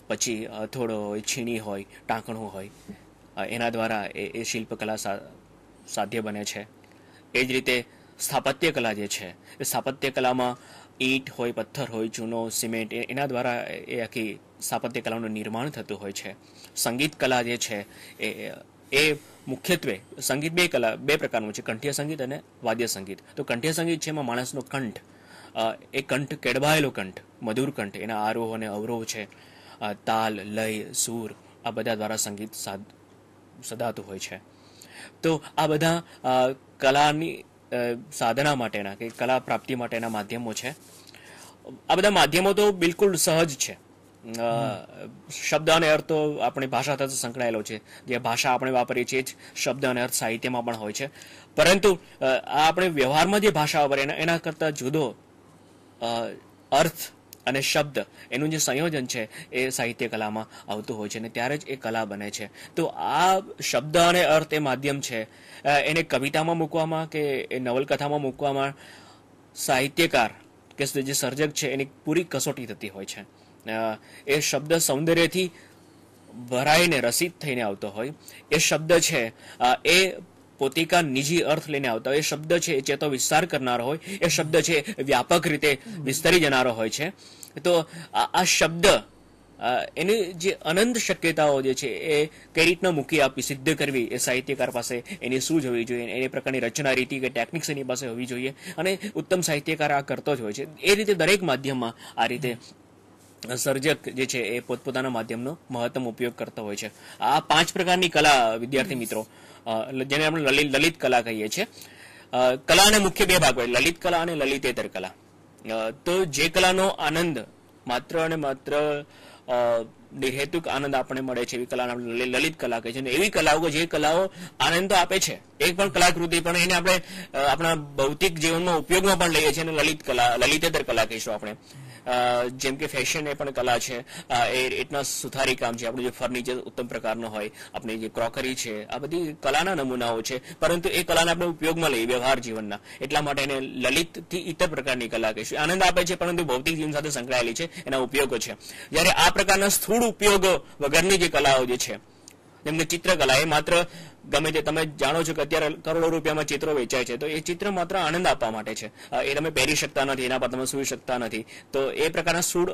પછી થોડો હોય છીણી હોય ટાંકણું હોય એના દ્વારા એ એ શિલ્પકલા સાધ્ય બને છે એ જ રીતે સ્થાપત્ય કલા જે છે એ સ્થાપત્ય કલામાં ઈંટ હોય પથ્થર હોય ચૂનો સિમેન્ટ એના દ્વારા એ આખી સ્થાપત્ય કલાનું નિર્માણ થતું હોય છે સંગીત કલા જે છે એ એ મુખ્યત્વે સંગીત બે કલા બે પ્રકારનું છે કંઠ્ય સંગીત અને વાદ્ય સંગીત તો કંઠ્ય સંગીત છે એમાં માણસનો કંઠ એ કંઠ કેળવાયેલો કંઠ મધુર કંઠ એના આરોહ અને અવરોહ છે તાલ લય સૂર આ બધા દ્વારા સંગીત સદાતું હોય છે તો આ બધા કલાની સાધના માટેના કે કલા પ્રાપ્તિ માટેના માધ્યમો છે આ બધા માધ્યમો તો બિલકુલ સહજ છે શબ્દ અને અર્થ તો આપણી ભાષા સાથે સંકળાયેલો છે જે ભાષા આપણે વાપરીએ છીએ જ શબ્દ અને અર્થ સાહિત્યમાં પણ હોય છે પરંતુ આ આપણે વ્યવહારમાં જે ભાષા વાપરીએ એના કરતાં જુદો અર્થ અને શબ્દ એનું જે સંયોજન છે એ સાહિત્ય કલામાં આવતું હોય છે અને ત્યારે જ એ કલા બને છે તો આ શબ્દ અને અર્થ એ માધ્યમ છે એને કવિતામાં મૂકવામાં કે એ નવલકથામાં મૂકવામાં સાહિત્યકાર કે જે સર્જક છે એની પૂરી કસોટી થતી હોય છે એ શબ્દ સૌંદર્યથી ભરાઈને રસિત થઈને આવતો હોય એ શબ્દ છે એ પોતે કા નિજી અર્થ લઈને આવતા હોય એ શબ્દ છે એ ચેતો વિસ્તાર કરનારો હોય એ શબ્દ છે વ્યાપક રીતે વિસ્તરી જનારો હોય છે તો આ શબ્દ એની જે અનંત શક્યતાઓ જે છે એ કઈ રીતના મૂકી આપી સિદ્ધ કરવી એ સાહિત્યકાર પાસે એની શું જોવી જોઈએ એની પ્રકારની રચના રીતિ કે ટેકનિક્સ એની પાસે હોવી જોઈએ અને ઉત્તમ સાહિત્યકાર આ કરતો જ હોય છે એ રીતે દરેક માધ્યમમાં આ રીતે સર્જક જે છે એ પોતપોતાના માધ્યમનો મહત્તમ ઉપયોગ કરતો હોય છે આ પાંચ પ્રકારની કલા વિદ્યાર્થી મિત્રો જેને આપણે લલિત લલિત કલા કહીએ છીએ કલાને મુખ્ય બે ભાગ હોય લલિત કલા અને લલિતેતર કલા તો જે કલાનો આનંદ માત્ર અને માત્ર નિહેતુક આનંદ આપણને મળે છે એવી કલા લલિત કલા કહે છે અને એવી કલાઓ જે કલાઓ આનંદ તો આપે છે એક પણ કલાકૃતિ પણ એને આપણે આપણા ભૌતિક જીવનમાં ઉપયોગમાં પણ લઈએ છીએ અને લલિત કલા લલિતેતર કલા કહીશું આપણે જેમ કે ફેશન એ પણ કલા છે એ રીતના સુથારી કામ છે આપણું જે ફર્નિચર ઉત્તમ પ્રકારનો હોય આપણી જે ક્રોકરી છે આ બધી કલાના નમૂનાઓ છે પરંતુ એ કલાને આપણે ઉપયોગમાં લઈએ વ્યવહાર જીવનના એટલા માટે એને લલિતથી ઇતર પ્રકારની કલા કહીશું આનંદ આપે છે પરંતુ ભૌતિક જીવન સાથે સંકળાયેલી છે એના ઉપયોગો છે જ્યારે આ પ્રકારના સ્થૂળ ઉપયોગ વગરની જે કલાઓ જે છે જેમ કે ચિત્રકલા એ માત્ર ગમે તે તમે જાણો છો કે અત્યારે કરોડો રૂપિયામાં ચિત્રો વેચાય છે તો એ ચિત્ર માત્ર આનંદ આપવા માટે છે એ તમે પહેરી શકતા નથી એના પર તમે સૂઈ શકતા નથી તો એ પ્રકારના સૂળ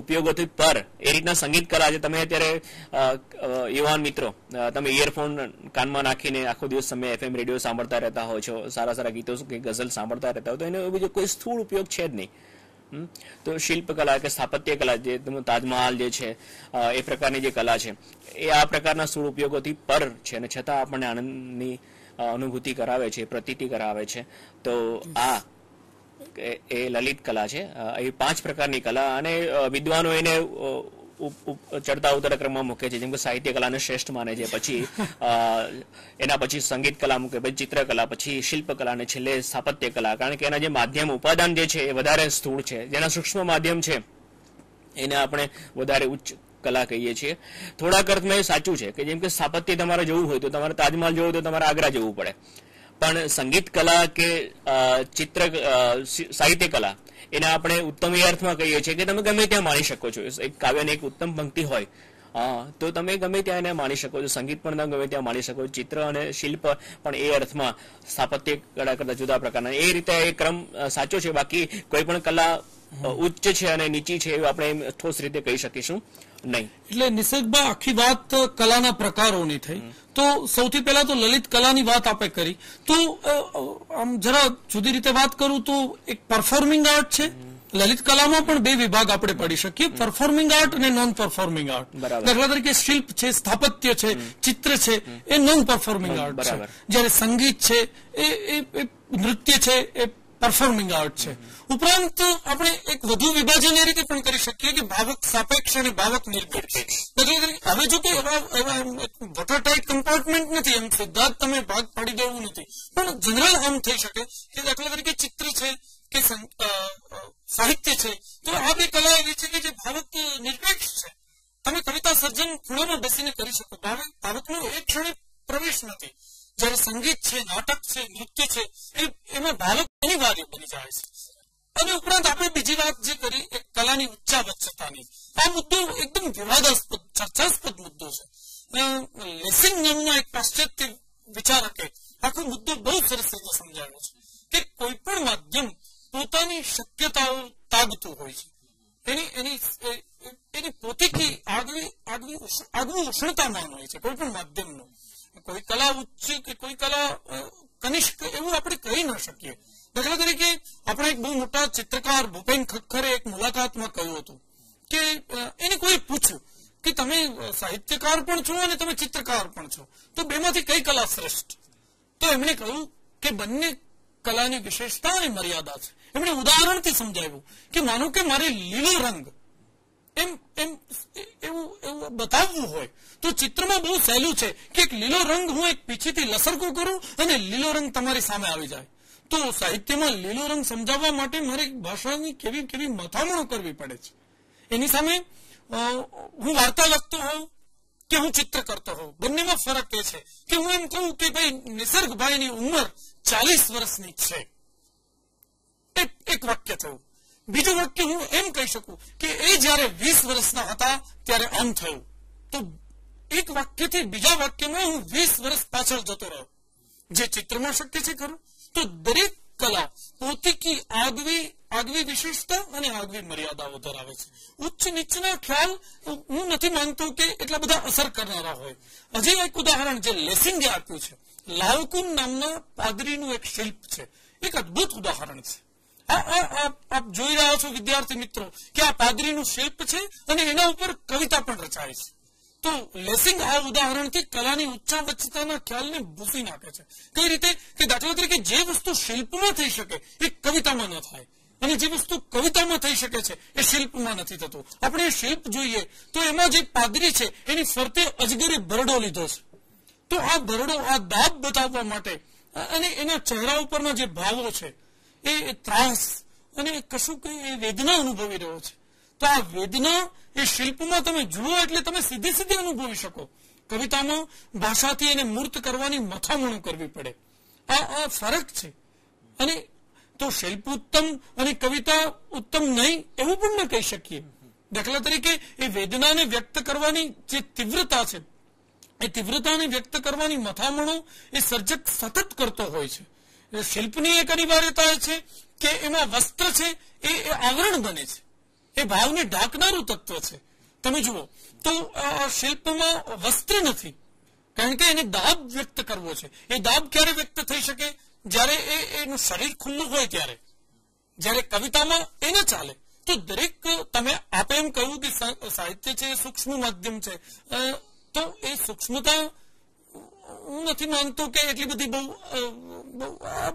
ઉપયોગોથી પર એ રીતના સંગીત કલા છે તમે અત્યારે યુવાન મિત્રો તમે ઇયરફોન કાનમાં નાખીને આખો દિવસ તમે એફએમ રેડિયો સાંભળતા રહેતા હો છો સારા સારા ગીતો કે ગઝલ સાંભળતા રહેતા હો તો એનો બીજો કોઈ સ્થૂળ ઉપયોગ છે જ નહીં તો શિલ્પ કલા કે સ્થાપત્ય કલા જે તાજમહાલ જે છે એ પ્રકારની જે કલા છે એ આ પ્રકારના સ્થૂળ ઉપયોગોથી પર છે અને છતાં આપણને આનંદની અનુભૂતિ કરાવે છે પ્રતીતિ કરાવે છે તો આ એ લલિત કલા છે એ પાંચ પ્રકારની કલા અને વિદ્વાનો એને ચડતા ઉતરતા ક્રમમાં મૂકે છે જેમ કે સાહિત્ય કલાને શ્રેષ્ઠ માને છે પછી એના પછી સંગીત કલા મૂકે પછી ચિત્રકલા પછી શિલ્પકલા અને છેલ્લે સ્થાપત્ય કલા કારણ કે એના જે માધ્યમ ઉપાદાન જે છે એ વધારે સ્થૂળ છે જેના સૂક્ષ્મ માધ્યમ છે એને આપણે વધારે ઉચ્ચ કલા કહીએ છીએ થોડાક અર્થમાં એ સાચું છે કે જેમ કે સ્થાપત્ય તમારે જવું હોય તો તમારે તાજમહલ જવું હોય તો તમારે આગ્રા જવું પડે પણ સંગીત કલા કે ચિત્ર સાહિત્ય કલા એને આપણે ઉત્તમ એ અર્થમાં કહીએ છીએ કે તમે ગમે ત્યાં માણી શકો છો એક કાવ્યની એક ઉત્તમ પંક્તિ હોય હા તો તમે ગમે ત્યાં એને માણી શકો છો સંગીત પણ ગમે ત્યાં માણી શકો છો ચિત્ર અને શિલ્પ પણ એ અર્થમાં સ્થાપત્ય કળા કરતા જુદા પ્રકારના એ રીતે એ ક્રમ સાચો છે બાકી કોઈ પણ કલા ઉચ્ચ છે અને નીચી છે એવું આપણે ઠોસ રીતે કહી શકીશું નહીં એટલે નિસર્ગભાઈ આખી વાત કલાના પ્રકારોની થઈ તો સૌથી પહેલા તો લલિત કલાની વાત આપે કરી તો આમ જરા જુદી રીતે વાત કરું તો એક પરફોર્મિંગ આર્ટ છે લલિત કલામાં પણ બે વિભાગ આપણે પડી શકીએ પરફોર્મિંગ આર્ટ અને નોન પરફોર્મિંગ આર્ટ દાખલા તરીકે શિલ્પ છે સ્થાપત્ય છે ચિત્ર છે એ નોન પરફોર્મિંગ આર્ટ છે જ્યારે સંગીત છે એ નૃત્ય છે એ પરફોર્મિંગ આર્ટ છે ઉપરાંત આપણે એક વધુ વિભાજન એ રીતે પણ કરી શકીએ કે ભાવક સાપેક્ષ અને ભાવક નિરપેક્ષ હવે જો કે એવા એવા કમ્પાર્ટમેન્ટ નથી એમ સિદ્ધાર્થ તમે ભાગ પાડી દેવું નથી પણ જનરલ આમ થઈ શકે કે દાખલા તરીકે ચિત્ર છે કે સાહિત્ય છે તો આ બે કલા એવી છે કે જે ભાવક નિરપેક્ષ છે તમે કવિતા સર્જન ખૂણામાં બેસીને કરી શકો ભાવકનો એક ક્ષણે પ્રવેશ નથી જયારે સંગીત છે નાટક છે નૃત્ય છે એમાં બાળક અનિવાર્ય બની જાય છે અને ઉપરાંત આપણે બીજી વાત જે કરી એ કલાની ઉચ્ચાવચ્છતાની આ મુદ્દો એકદમ વિવાદાસ્પદ ચર્ચાસ્પદ મુદ્દો છે લેસિંગ નામનો એક પાશ્ચાત્ય વિચારકે આખો મુદ્દો બહુ સરસ રીતે સમજાવ્યો છે કે કોઈ પણ માધ્યમ પોતાની શક્યતાઓ તાગતું હોય છે એની એની એની પોતે આગવી આગવી આગવી ઉષ્ણતામાન હોય છે કોઈ પણ માધ્યમનું કોઈ કલા ઉચ્ચ કે કોઈ કલા કનિષ્ઠ એવું આપણે કહી ન શકીએ દાખલા તરીકે આપણે એક બહુ મોટા ચિત્રકાર ભૂપેન ખખરે એક મુલાકાતમાં કહ્યું હતું કે એને કોઈ પૂછ્યું કે તમે સાહિત્યકાર પણ છો અને તમે ચિત્રકાર પણ છો તો બેમાંથી કઈ કલા શ્રેષ્ઠ તો એમણે કહ્યું કે બંને કલાની વિશેષતા અને મર્યાદા છે એમણે ઉદાહરણથી સમજાવ્યું કે માનો કે મારે લીલો રંગ એમ એમ એવું એવું બતાવવું હોય તો ચિત્રમાં બહુ સહેલું છે કે એક લીલો રંગ હું એક પીછેથી લસરકો કરું અને લીલો રંગ તમારી સામે આવી જાય તો સાહિત્યમાં લીલો રંગ સમજાવવા માટે મારે ભાષાની કેવી કેવી મથામણો કરવી પડે છે એની સામે હું વાર્તા લખતો હોઉં કે હું ચિત્ર કરતો હોઉં બંનેમાં ફરક એ છે કે હું એમ કહું કે ભાઈ નિસર્ગભાઈની ઉંમર ચાલીસ વર્ષની છે એક વાક્ય થયું બીજું વાક્ય હું એમ કહી શકું કે એ જયારે વીસ વર્ષના હતા ત્યારે આમ થયું તો એક વાક્યથી બીજા વાક્યમાં હું વીસ વર્ષ પાછળ જતો રહ્યો જે ચિત્રમાં શક્ય છે ખરું તો દરેક કલા પોતીકી આગવી આગવી વિશેષતા અને આગવી મર્યાદાઓ ધરાવે છે ઉચ્ચ નીચના ખ્યાલ હું નથી માનતો કે એટલા બધા અસર કરનારા હોય હજી એક ઉદાહરણ જે લેસિંગે આપ્યું છે લાવકુન નામના પાદરીનું એક શિલ્પ છે એક અદભુત ઉદાહરણ છે આપ જોઈ રહ્યા છો વિદ્યાર્થી મિત્રો કે આ પાદરીનું શિલ્પ છે અને એના ઉપર કવિતા પણ રચાય છે તો લેસિંગ આ ઉદાહરણથી કલાની ઉચ્ચાવચતાના ખ્યાલને ભૂસી નાખે છે કઈ રીતે કે દાખલા તરીકે જે વસ્તુ શિલ્પમાં થઈ શકે એ કવિતામાં ન થાય અને જે વસ્તુ કવિતામાં થઈ શકે છે એ શિલ્પમાં નથી થતું આપણે શિલ્પ જોઈએ તો એમાં જે પાદરી છે એની ફરતે અજગરે બરડો લીધો છે તો આ બરડો આ દાબ બતાવવા માટે અને એના ચહેરા ઉપરના જે ભાવો છે એ ત્રાસ અને કશું કઈ એ વેદના અનુભવી રહ્યો છે તો આ વેદના એ શિલ્પમાં તમે જુઓ એટલે તમે સીધી સીધી અનુભવી શકો કવિતામાં ભાષાથી એને મૂર્ત કરવાની મથામણું કરવી પડે આ આ ફરક છે અને તો શિલ્પ ઉત્તમ અને કવિતા ઉત્તમ નહીં એવું પણ ન કહી શકીએ દાખલા તરીકે એ વેદનાને વ્યક્ત કરવાની જે તીવ્રતા છે એ તીવ્રતાને વ્યક્ત કરવાની મથામણો એ સર્જક સતત કરતો હોય છે શિલ્પની એક અનિવાર્યતા છે કે એમાં વસ્ત્ર છે એ આવરણ બને છે એ ભાવને ઢાંકનારું તત્વ છે તમે જુઓ તો શિલ્પમાં વસ્ત્ર નથી કારણ કે એને દાબ વ્યક્ત કરવો છે એ દાબ ક્યારે વ્યક્ત થઈ શકે જ્યારે એ એનું શરીર ખુલ્લું હોય ત્યારે જ્યારે કવિતામાં એને ચાલે તો દરેક તમે આપે એમ કહ્યું કે સાહિત્ય છે સૂક્ષ્મ માધ્યમ છે તો એ સૂક્ષ્મતા નથી માનતો કે એટલી બધી બહુ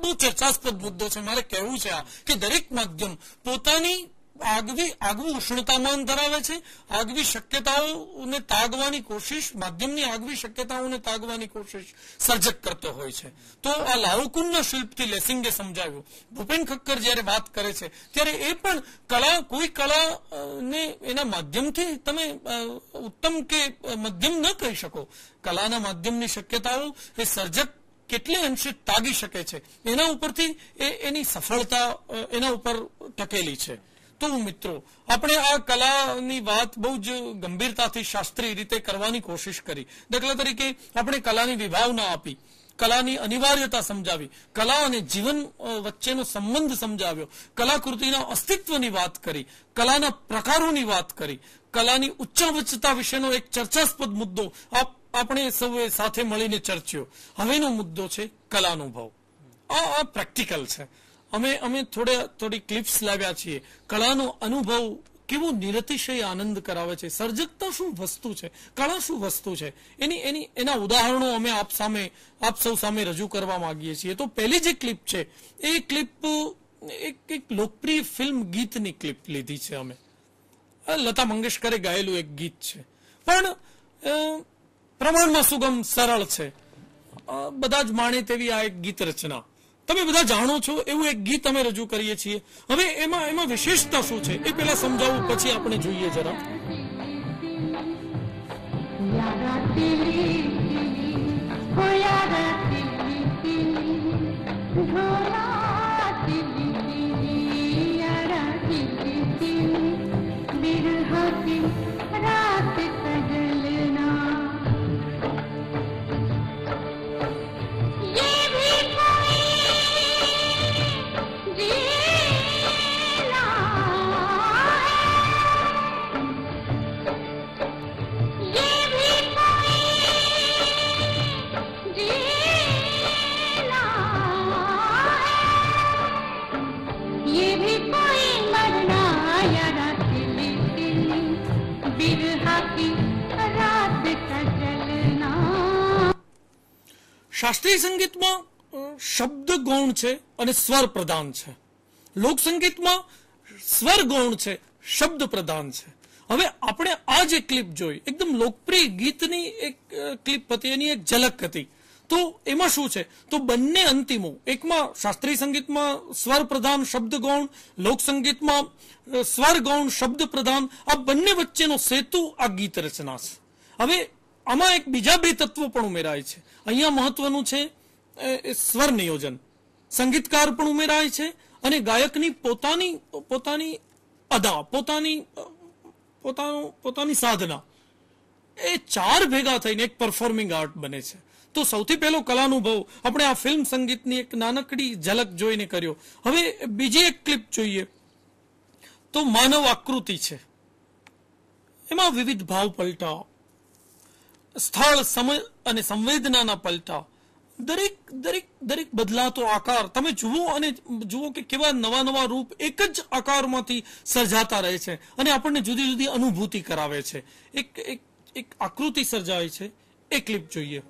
બહુ ચર્ચાસ્પદ મુદ્દો છે મારે કહેવું છે આ કે દરેક માધ્યમ પોતાની આગવી આગવું ઉષ્ણતામાન ધરાવે છે આગવી શક્યતાઓને તાગવાની કોશિશ માધ્યમની આગવી શક્યતાઓને તાગવાની કોશિશ સર્જક કરતો હોય છે તો આ લાવકુંજના શિલ્પથી લેસિંગે સમજાવ્યું ભૂપેન ખક્કર જ્યારે વાત કરે છે ત્યારે એ પણ કલા કોઈ કલાને એના માધ્યમથી તમે ઉત્તમ કે મધ્યમ ન કહી શકો કલાના માધ્યમની શક્યતાઓ એ સર્જક કેટલે અંશે તાગી શકે છે એના ઉપરથી એ એની સફળતા એના ઉપર ટકેલી છે તો મિત્રો આપણે આ કલાની વાત બહુ જ ગંભીરતાથી શાસ્ત્રીય રીતે કરવાની કોશિશ કરી દાખલા તરીકે આપણે કલાની વિભાવના આપી કલાની અનિવાર્યતા સમજાવી કલા અને જીવન વચ્ચેનો સંબંધ સમજાવ્યો કલાકૃતિના અસ્તિત્વની વાત કરી કલાના પ્રકારોની વાત કરી કલાની ઉચ્ચાવચતા વિશેનો એક ચર્ચાસ્પદ મુદ્દો આપણે સૌએ સાથે મળીને ચર્ચ્યો હવેનો મુદ્દો છે કલાનો ભાવ આ પ્રેક્ટિકલ છે અમે અમે થોડા થોડી ક્લિપ્સ લાવ્યા છીએ કળાનો અનુભવ કેવો નિરતિશય આનંદ કરાવે છે સર્જકતા શું વસ્તુ છે કળા શું વસ્તુ છે એની એની એના ઉદાહરણો અમે આપ સામે આપ સૌ સામે રજૂ કરવા માંગીએ છીએ તો પહેલી જે ક્લિપ છે એ ક્લિપ એક એક લોકપ્રિય ફિલ્મ ગીતની ક્લિપ લીધી છે અમે લતા મંગેશકરે ગાયેલું એક ગીત છે પણ પ્રમાણમાં સુગમ સરળ છે બધા જ માણે તેવી આ એક ગીત રચના તમે બધા જાણો છો એવું એક ગીત અમે રજૂ કરીએ છીએ હવે એમાં એમાં વિશેષતા શું છે એ પેલા સમજાવું પછી આપણે જોઈએ જરા Thank you. શાસ્ત્રીય સંગીતમાં શબ્દ ગૌણ છે અને સ્વર પ્રધાન છે લોક સંગીતમાં સ્વર ગૌણ છે શબ્દ પ્રધાન છે હવે આપણે આ જે ક્લિપ જોઈ એકદમ લોકપ્રિય ગીતની એક ક્લિપ હતી એની એક ઝલક હતી તો એમાં શું છે તો બંને અંતિમો એકમાં શાસ્ત્રીય સંગીતમાં સ્વર પ્રધાન શબ્દ ગૌણ લોક સંગીતમાં સ્વર ગૌણ શબ્દ પ્રધાન આ બંને વચ્ચેનો સેતુ આ ગીત રચના છે હવે આમાં એક બીજા બે તત્વો પણ ઉમેરાય છે અહીંયા મહત્વનું છે સ્વર નિયોજન સંગીતકાર પણ ઉમેરાય છે અને ગાયકની પોતાની પોતાની અદા પોતાની પોતાનું પોતાની સાધના એ ચાર ભેગા થઈને એક પરફોર્મિંગ આર્ટ બને છે તો સૌથી પહેલો કલાનુભવ આપણે આ ફિલ્મ સંગીતની એક નાનકડી ઝલક જોઈને કર્યો હવે બીજી એક ક્લિપ જોઈએ તો માનવ આકૃતિ છે એમાં વિવિધ ભાવ પલટાવ સ્થળ સમય અને સંવેદનાના પલટા દરેક દરેક દરેક બદલાતો આકાર તમે જુઓ અને જુઓ કે કેવા નવા નવા રૂપ એક જ આકારમાંથી સર્જાતા રહે છે અને આપણને જુદી જુદી અનુભૂતિ કરાવે છે એક એક એક આકૃતિ સર્જાય છે એ ક્લિપ જોઈએ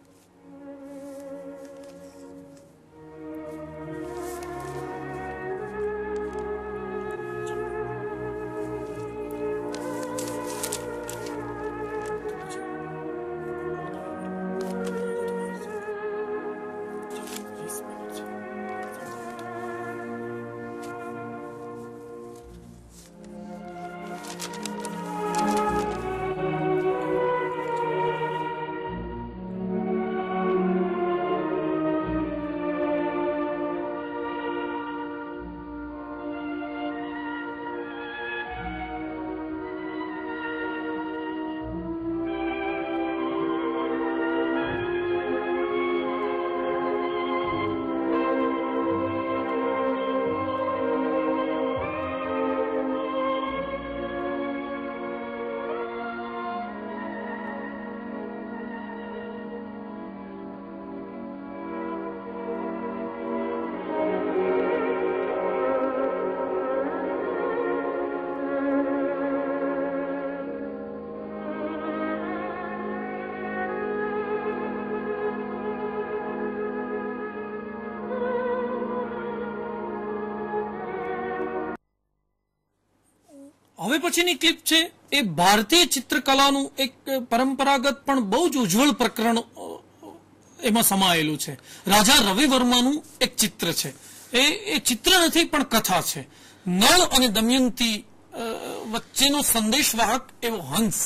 હવે પછીની ક્લિપ છે એ ભારતીય ચિત્રકલાનું એક પરંપરાગત પણ બહુ જ ઉજ્જવળ પ્રકરણ એમાં સમાયેલું છે રાજા રવિ વર્માનું એક ચિત્ર છે એ એ ચિત્ર નથી પણ કથા છે નળ અને દમયંતી વચ્ચેનો સંદેશવાહક એવો હંસ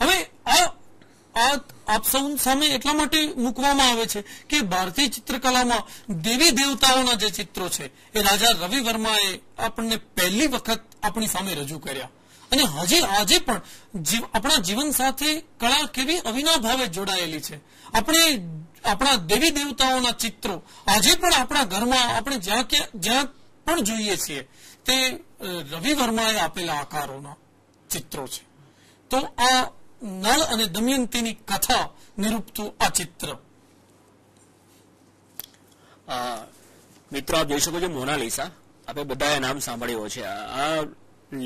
હવે આ આપ સૌ સામે એટલા માટે મૂકવામાં આવે છે કે ભારતીય ચિત્રકલામાં દેવી દેવતાઓના જે ચિત્રો છે એ રાજા રવિ વર્માએ આપણને પહેલી વખત આપણી સામે રજૂ કર્યા અને હજી આજે પણ આપણા જીવન સાથે કળા કેવી અવિનાભાવે જોડાયેલી છે આપણે આપણા દેવી દેવતાઓના ચિત્રો આજે પણ આપણા ઘરમાં આપણે જ્યાં ક્યાં જ્યાં પણ જોઈએ છીએ તે રવિ વર્માએ આપેલા આકારોના ચિત્રો છે તો આ નળ અને દમયંતીની કથા નિરૂપતું આ ચિત્ર મિત્રો આપ જોઈ શકો છો મોનાલિસા આપણે બધાએ નામ સાંભળ્યું છે આ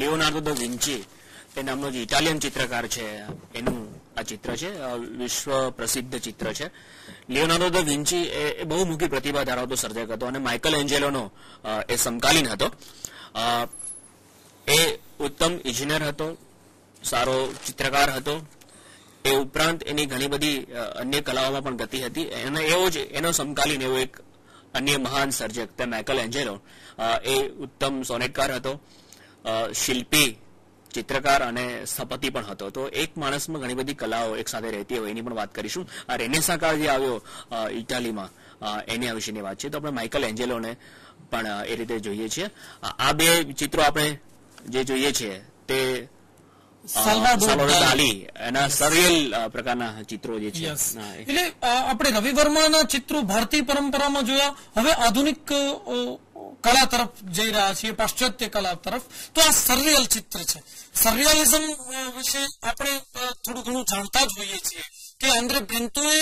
લિયોનાર્ડો દ વિન્ચી એ નામનો જે ઇટાલિયન ચિત્રકાર છે એનું આ ચિત્ર છે વિશ્વ પ્રસિદ્ધ ચિત્ર છે લિયોનાર્ડો દ વિન્ચી એ બહુ બહુમુખી પ્રતિભા ધરાવતો સર્જક હતો અને માઇકલ એન્જેલોનો એ સમકાલીન હતો એ ઉત્તમ ઇજનેર હતો સારો ચિત્રકાર હતો એ ઉપરાંત એની ઘણી બધી અન્ય કલાઓમાં પણ ગતિ હતી એનો એવો જ એનો સમકાલીન એવો એક અન્ય મહાન સર્જક તે માઇકલ એન્જેલો એ ઉત્તમ સોનેટકાર હતો શિલ્પી ચિત્રકાર અને સ્થપતિ પણ હતો તો એક માણસમાં ઘણી બધી કલાઓ એક સાથે રહેતી હોય એની પણ વાત કરીશું આ રેનેસાકાર જે આવ્યો ઇટાલીમાં એની વિશેની વાત છે તો આપણે માઇકલ એન્જેલોને પણ એ રીતે જોઈએ છીએ આ બે ચિત્રો આપણે જે જોઈએ છીએ તે સાલ્વાડોર ડાલી એના સરિયલ પ્રકારના ચિત્રો જે છે એટલે આપણે રવિ વર્માના ચિત્રો ભારતીય પરંપરામાં જોયા હવે આધુનિક કલા તરફ જઈ રહ્યા છીએ પાશ્ચાત્ય કલા તરફ તો આ સરિયલ ચિત્ર છે સરિયલિઝમ વિશે આપણે થોડું ઘણું જાણતા જ હોઈએ છીએ કે આંદ્રે બેન્તોએ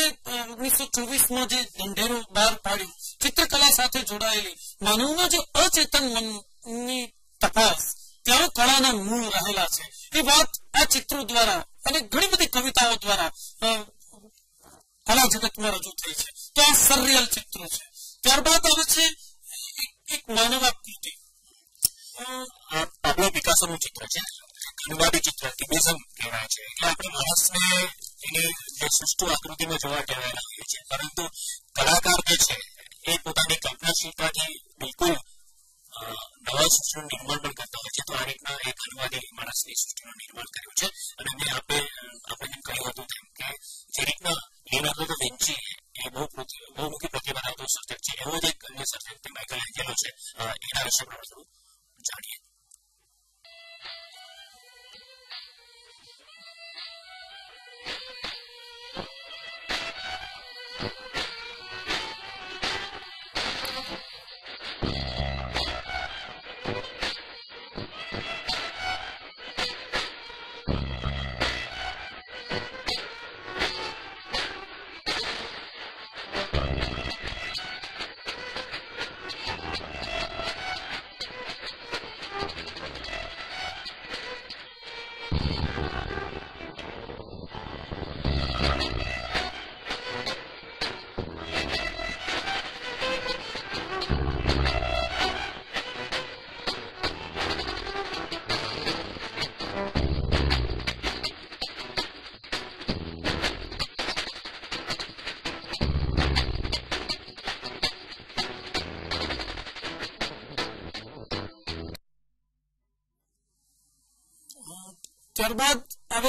ઓગણીસો ચોવીસમાં જે ઢંઢેરો બહાર પાડ્યું ચિત્રકલા સાથે જોડાયેલી માનવના જે અચેતન મનની તપાસ ત્યાં કળાના મૂળ રહેલા છે એ વાત આ ચિત્રો દ્વારા અને ઘણી બધી કવિતાઓ દ્વારા કલા જગતમાં રજૂ થઈ છે તો આ સરરિયલ ચિત્રો છે ત્યારબાદ આવે છે એક માનવ આકૃતિ પાબ્લો વિકાસનું ચિત્ર છે અનુવાદી ચિત્ર ક્યુબિઝમ કહેવાય છે એટલે આપણે માણસને એની સુષ્ટુ આકૃતિમાં જોવા કહેવાય લાગીએ છીએ પરંતુ કલાકાર જે છે એ પોતાની કલ્પનાશીલતાથી બિલકુલ નવા સૃષ્ટિનું નિર્માણ પણ કરતા હોય છે તો આ રીતના એક અનુવાદી માણસની સૃષ્ટિનું નિર્માણ કર્યું છે અને મેં આપે આપણને કહ્યું હતું તેમ કે જે રીતના લિયોનાર્ડો તો વિન્ચી એ બહુ બહુ મોટી પ્રતિભા ધરાવતો સર્જક છે એવો જ એક અન્ય સર્જક તે માઇકલ એન્જેલો છે એના વિશે પણ જાણીએ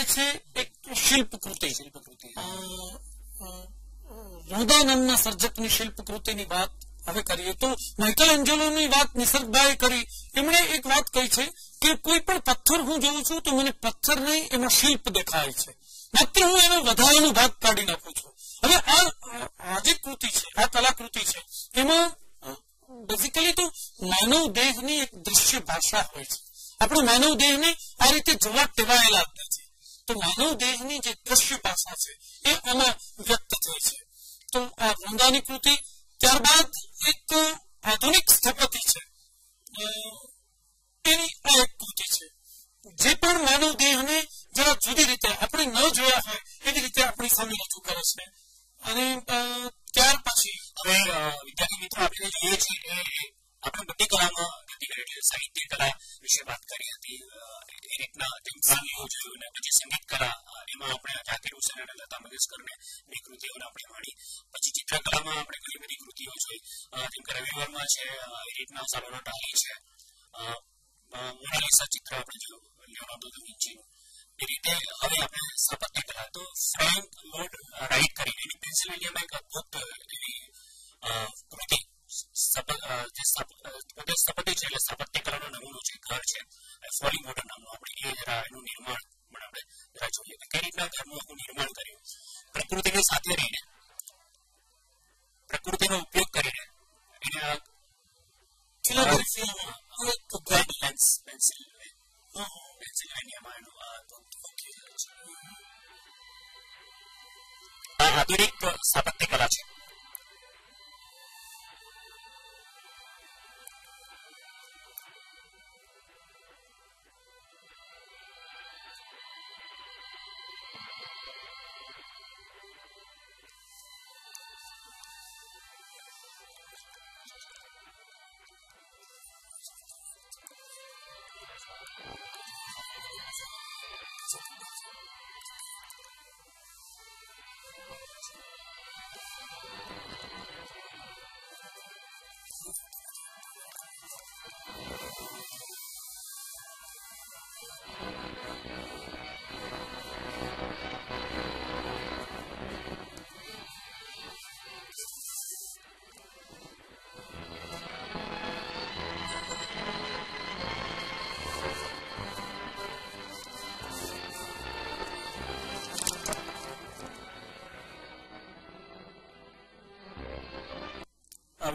છે એક શિલ્પકૃતિ છે શિલ્પકૃતિ છે રોદાનમન સર્જકની શિલ્પકૃતિની વાત હવે કરીએ તો માઇકલ એન્જેલોની વાત નિસર્ગવાય કરી તેમણે એક વાત કહી છે કે કોઈ પણ પથ્થર હું જોઉ છું તો મને પથ્થરને એનું શિલ્પ દેખાય છે માત્ર હું એમાં વધારે અનુભવ કાઢી નાખો છું હવે આ આજી કૃતિ છે આ કલા કૃતિ છે એમાં બેઝિકલી તો માનવ દેહની એક દ્રશ્ય ભાષા હોય છે આપણે માનવ દેહને આ રીતે જુવાટ દેવાય લાગતું છે તો માનવ દેહની જે દ્રશ્ય પાસા છે એ આમાં વ્યક્ત થઈ છે તો આ વૃંદાની કૃતિ ત્યારબાદ એક આધુનિક સ્થપતિ છે એની આ એક કૃતિ છે જે પણ માનવ દેહને જરા જુદી રીતે આપણે ન જોયા હોય એવી રીતે આપણી સામે રજૂ કરે છે અને ત્યાર પછી હવે વિદ્યાર્થી મિત્રો આપણે જોઈએ છીએ આપણે બધી કલામાં વ્યક્તિગત સાહિત્ય કલા વિશે વાત કરી હતી એ રીતના ઝાંગીઓ જોયું અને પછી સંગીત કલા એમાં આપણે ઝાકીર હુસેન અને લતા મંગેશકરને બે કૃતિઓને આપણે માણી પછી ચિત્રકલામાં આપણે ઘણી બધી કૃતિઓ જોઈ જેમ કે રવિવારમાં છે એ રીતના સાલોના ટાલી છે મોનાલિસા ચિત્ર આપણે જોયું લેઓનાર્ડો દા વિન્ચીનું એ રીતે હવે આપણે સ્થાપત્ય કલા તો ફ્રેન્ક લોર્ડ રાઇટ કરીને એની પેન્સિલ્વેનિયામાં એક અદભુત એવી કૃતિ જે સપટી છે એટલે સપટીકરણનો નમૂનો છે ઘર છે ફોલિંગ વોટર નામનું આપણે એ જરા એનું નિર્માણ પણ આપણે જરા જોઈએ કઈ રીતના ઘરનું આખું નિર્માણ કર્યું પ્રકૃતિની સાથે રહીને પ્રકૃતિનો ઉપયોગ કરીને એને આધુનિક સ્થાપત્ય કલા છે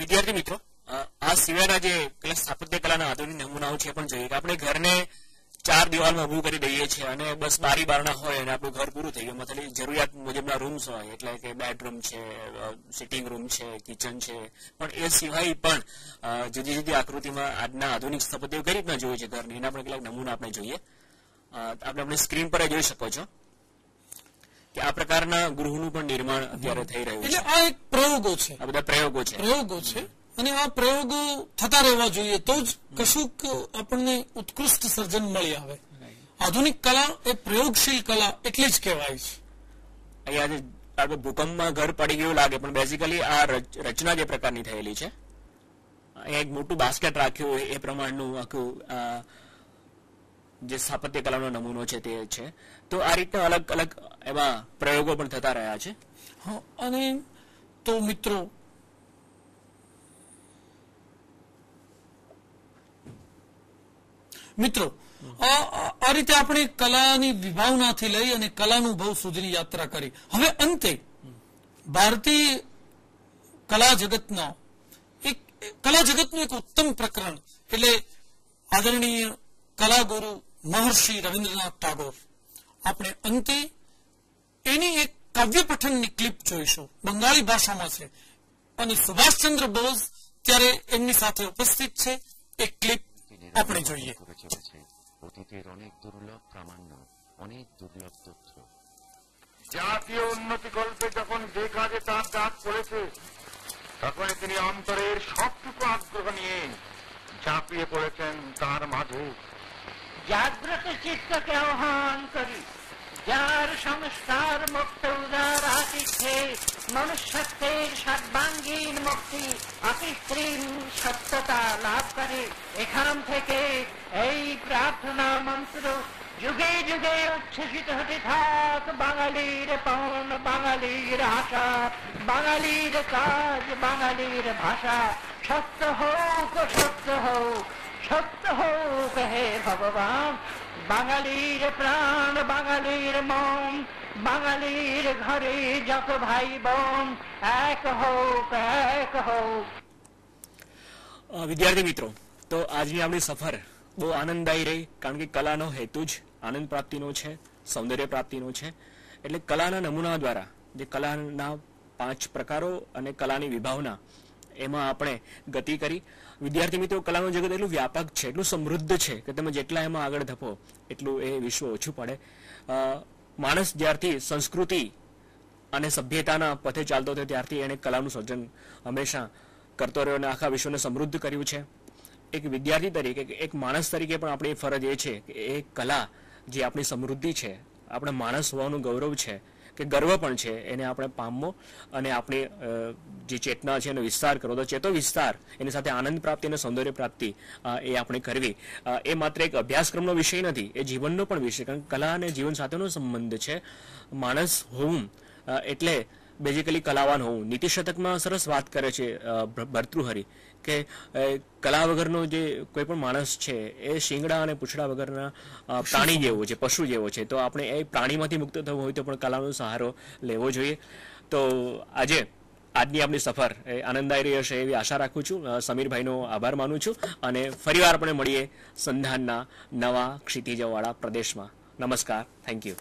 વિદ્યાર્થી મિત્રો આ સિવાયના જે પેલા સ્થાપત્ય કલાના આધુનિક નમૂનાઓ છે પણ જોઈએ કે આપણે ઘરને ચાર દિવાલમાં ઊભું કરી દઈએ છીએ અને બસ બારી બારના હોય અને આપણું ઘર પૂરું થઈ ગયું મતલબ જરૂરિયાત મુજબના રૂમ્સ હોય એટલે કે બેડરૂમ છે સિટિંગ રૂમ છે કિચન છે પણ એ સિવાય પણ જુદી જુદી આકૃતિમાં આજના આધુનિક સ્થાપત્ય કઈ રીતના જોયું છે ઘરની એના પણ કેટલાક નમૂના આપણે જોઈએ આપણે આપણે સ્ક્રીન પર જોઈ શકો છો કે આ પ્રકારના ગૃહનું પણ નિર્માણ અત્યારે થઈ રહ્યું છે આ એક પ્રયોગો છે આ બધા પ્રયોગો છે પ્રયોગો છે અને આ પ્રયોગો થતા રહેવા જોઈએ તો જ કશુંક આપણને ઉત્કૃષ્ટ સર્જન મળી આવે આધુનિક કલા એ પ્રયોગશીલ કલા એટલી જ કહેવાય છે આજે આપણે ભૂકંપમાં ઘર પડી ગયું લાગે પણ બેઝિકલી આ રચના જે પ્રકારની થયેલી છે અહીંયા એક મોટું બાસ્કેટ રાખ્યું એ પ્રમાણનું આખું જે સ્થાપત્ય નમૂનો છે તે છે તો આ રીતના અલગ અલગ એવા પ્રયોગો પણ થતા રહ્યા છે અને તો મિત્રો મિત્રો આ રીતે આપણે કલાની વિભાવનાથી લઈ અને કલાનું ભવ સુધીની યાત્રા કરી હવે અંતે ભારતીય કલા જગતના એક કલા જગતનું એક ઉત્તમ પ્રકરણ એટલે આદરણીય કલાગુરુ મહર્ષિ રવિન્દ્રનાથ ટાગોર આપણે અંતે એની એક કાવ્ય પઠનની ક્લિપ જોઈશું બંગાળી ભાષામાં છે અને સુભાષચંદ્ર બોઝ ત્યારે એમની સાથે ઉપસ્થિત છે એ ક્લિપ অতীতের অনেক দুর্লভ প্রামাণ্য অনেক দুর্লভ তথ্য জাতীয় উন্নতি গল্পে যখন যে কাজে তার ডাক পড়েছে তখন তিনি অন্তরের সবটুকু আগ্রহ নিয়ে ঝাঁপিয়ে পড়েছেন তার মাঝে জাগ্রত চিত্তকে আহ্বান করি যার সংস্কার মুক্ত উদার আতিথ্যে মনুষ্যত্বের সর্বাঙ্গীন মুক্তি অতিস্ত্রীম সত্যতা লাভ করে এখান থেকে এই প্রার্থনা মন্ত্র যুগে যুগে উচ্ছ্বসিত হতে থাক বাঙালির পণ বাঙালির আশা বাঙালির কাজ বাঙালির ভাষা সত্য হোক সত্য হোক সত্য হে ভগবান বাঙালির প্রাণ বাঙালির মন বাঙালির ঘরে যত ভাই বোন এক হোক এক হোক વિદ્યાર્થી મિત્રો તો આજની આપણી સફર બહુ આનંદદાયી રહી કારણ કે કલાનો હેતુ જ આનંદ પ્રાપ્તિનો છે સૌંદર્ય પ્રાપ્તિનો છે એટલે કલાના નમૂના દ્વારા જે કલાના પાંચ પ્રકારો અને કલાની વિભાવના એમાં આપણે ગતિ કરી વિદ્યાર્થી મિત્રો કલાનું જગત એટલું વ્યાપક છે એટલું સમૃદ્ધ છે કે તમે જેટલા એમાં આગળ ધપો એટલું એ વિશ્વ ઓછું પડે માણસ જ્યારથી સંસ્કૃતિ અને સભ્યતાના પથે ચાલતો હતો ત્યારથી એણે કલાનું સર્જન હંમેશા કરતો રહ્યો અને આખા વિશ્વને સમૃદ્ધ કર્યું છે એક વિદ્યાર્થી તરીકે એક માણસ તરીકે પણ આપણી ફરજ એ છે કે એ કલા જે આપણી સમૃદ્ધિ છે આપણા માણસ હોવાનું ગૌરવ છે કે ગર્વ પણ છે એને આપણે પામવો અને આપણી જે ચેતના છે એનો વિસ્તાર કરવો તો ચેતો વિસ્તાર એની સાથે આનંદ પ્રાપ્તિ અને સૌંદર્ય પ્રાપ્તિ એ આપણે કરવી એ માત્ર એક અભ્યાસક્રમનો વિષય નથી એ જીવનનો પણ વિષય કારણ કલા અને જીવન સાથેનો સંબંધ છે માણસ હોવું એટલે બેઝિકલી કલાવાન હોવું નીતિ સરસ વાત કરે છે ભર્તૃહરિ કે કલા વગરનો જે કોઈ પણ માણસ છે એ શિંગડા અને પૂછડા વગરના પ્રાણી જેવો છે પશુ જેવો છે તો આપણે એ પ્રાણીમાંથી મુક્ત થવું હોય તો પણ કલાનો સહારો લેવો જોઈએ તો આજે આજની આપણી સફર એ આનંદાઈ રહી હશે એવી આશા રાખું છું સમીરભાઈનો આભાર માનું છું અને ફરીવાર આપણે મળીએ સંધાનના નવા ક્ષિતિજવાળા પ્રદેશમાં નમસ્કાર થેન્ક યુ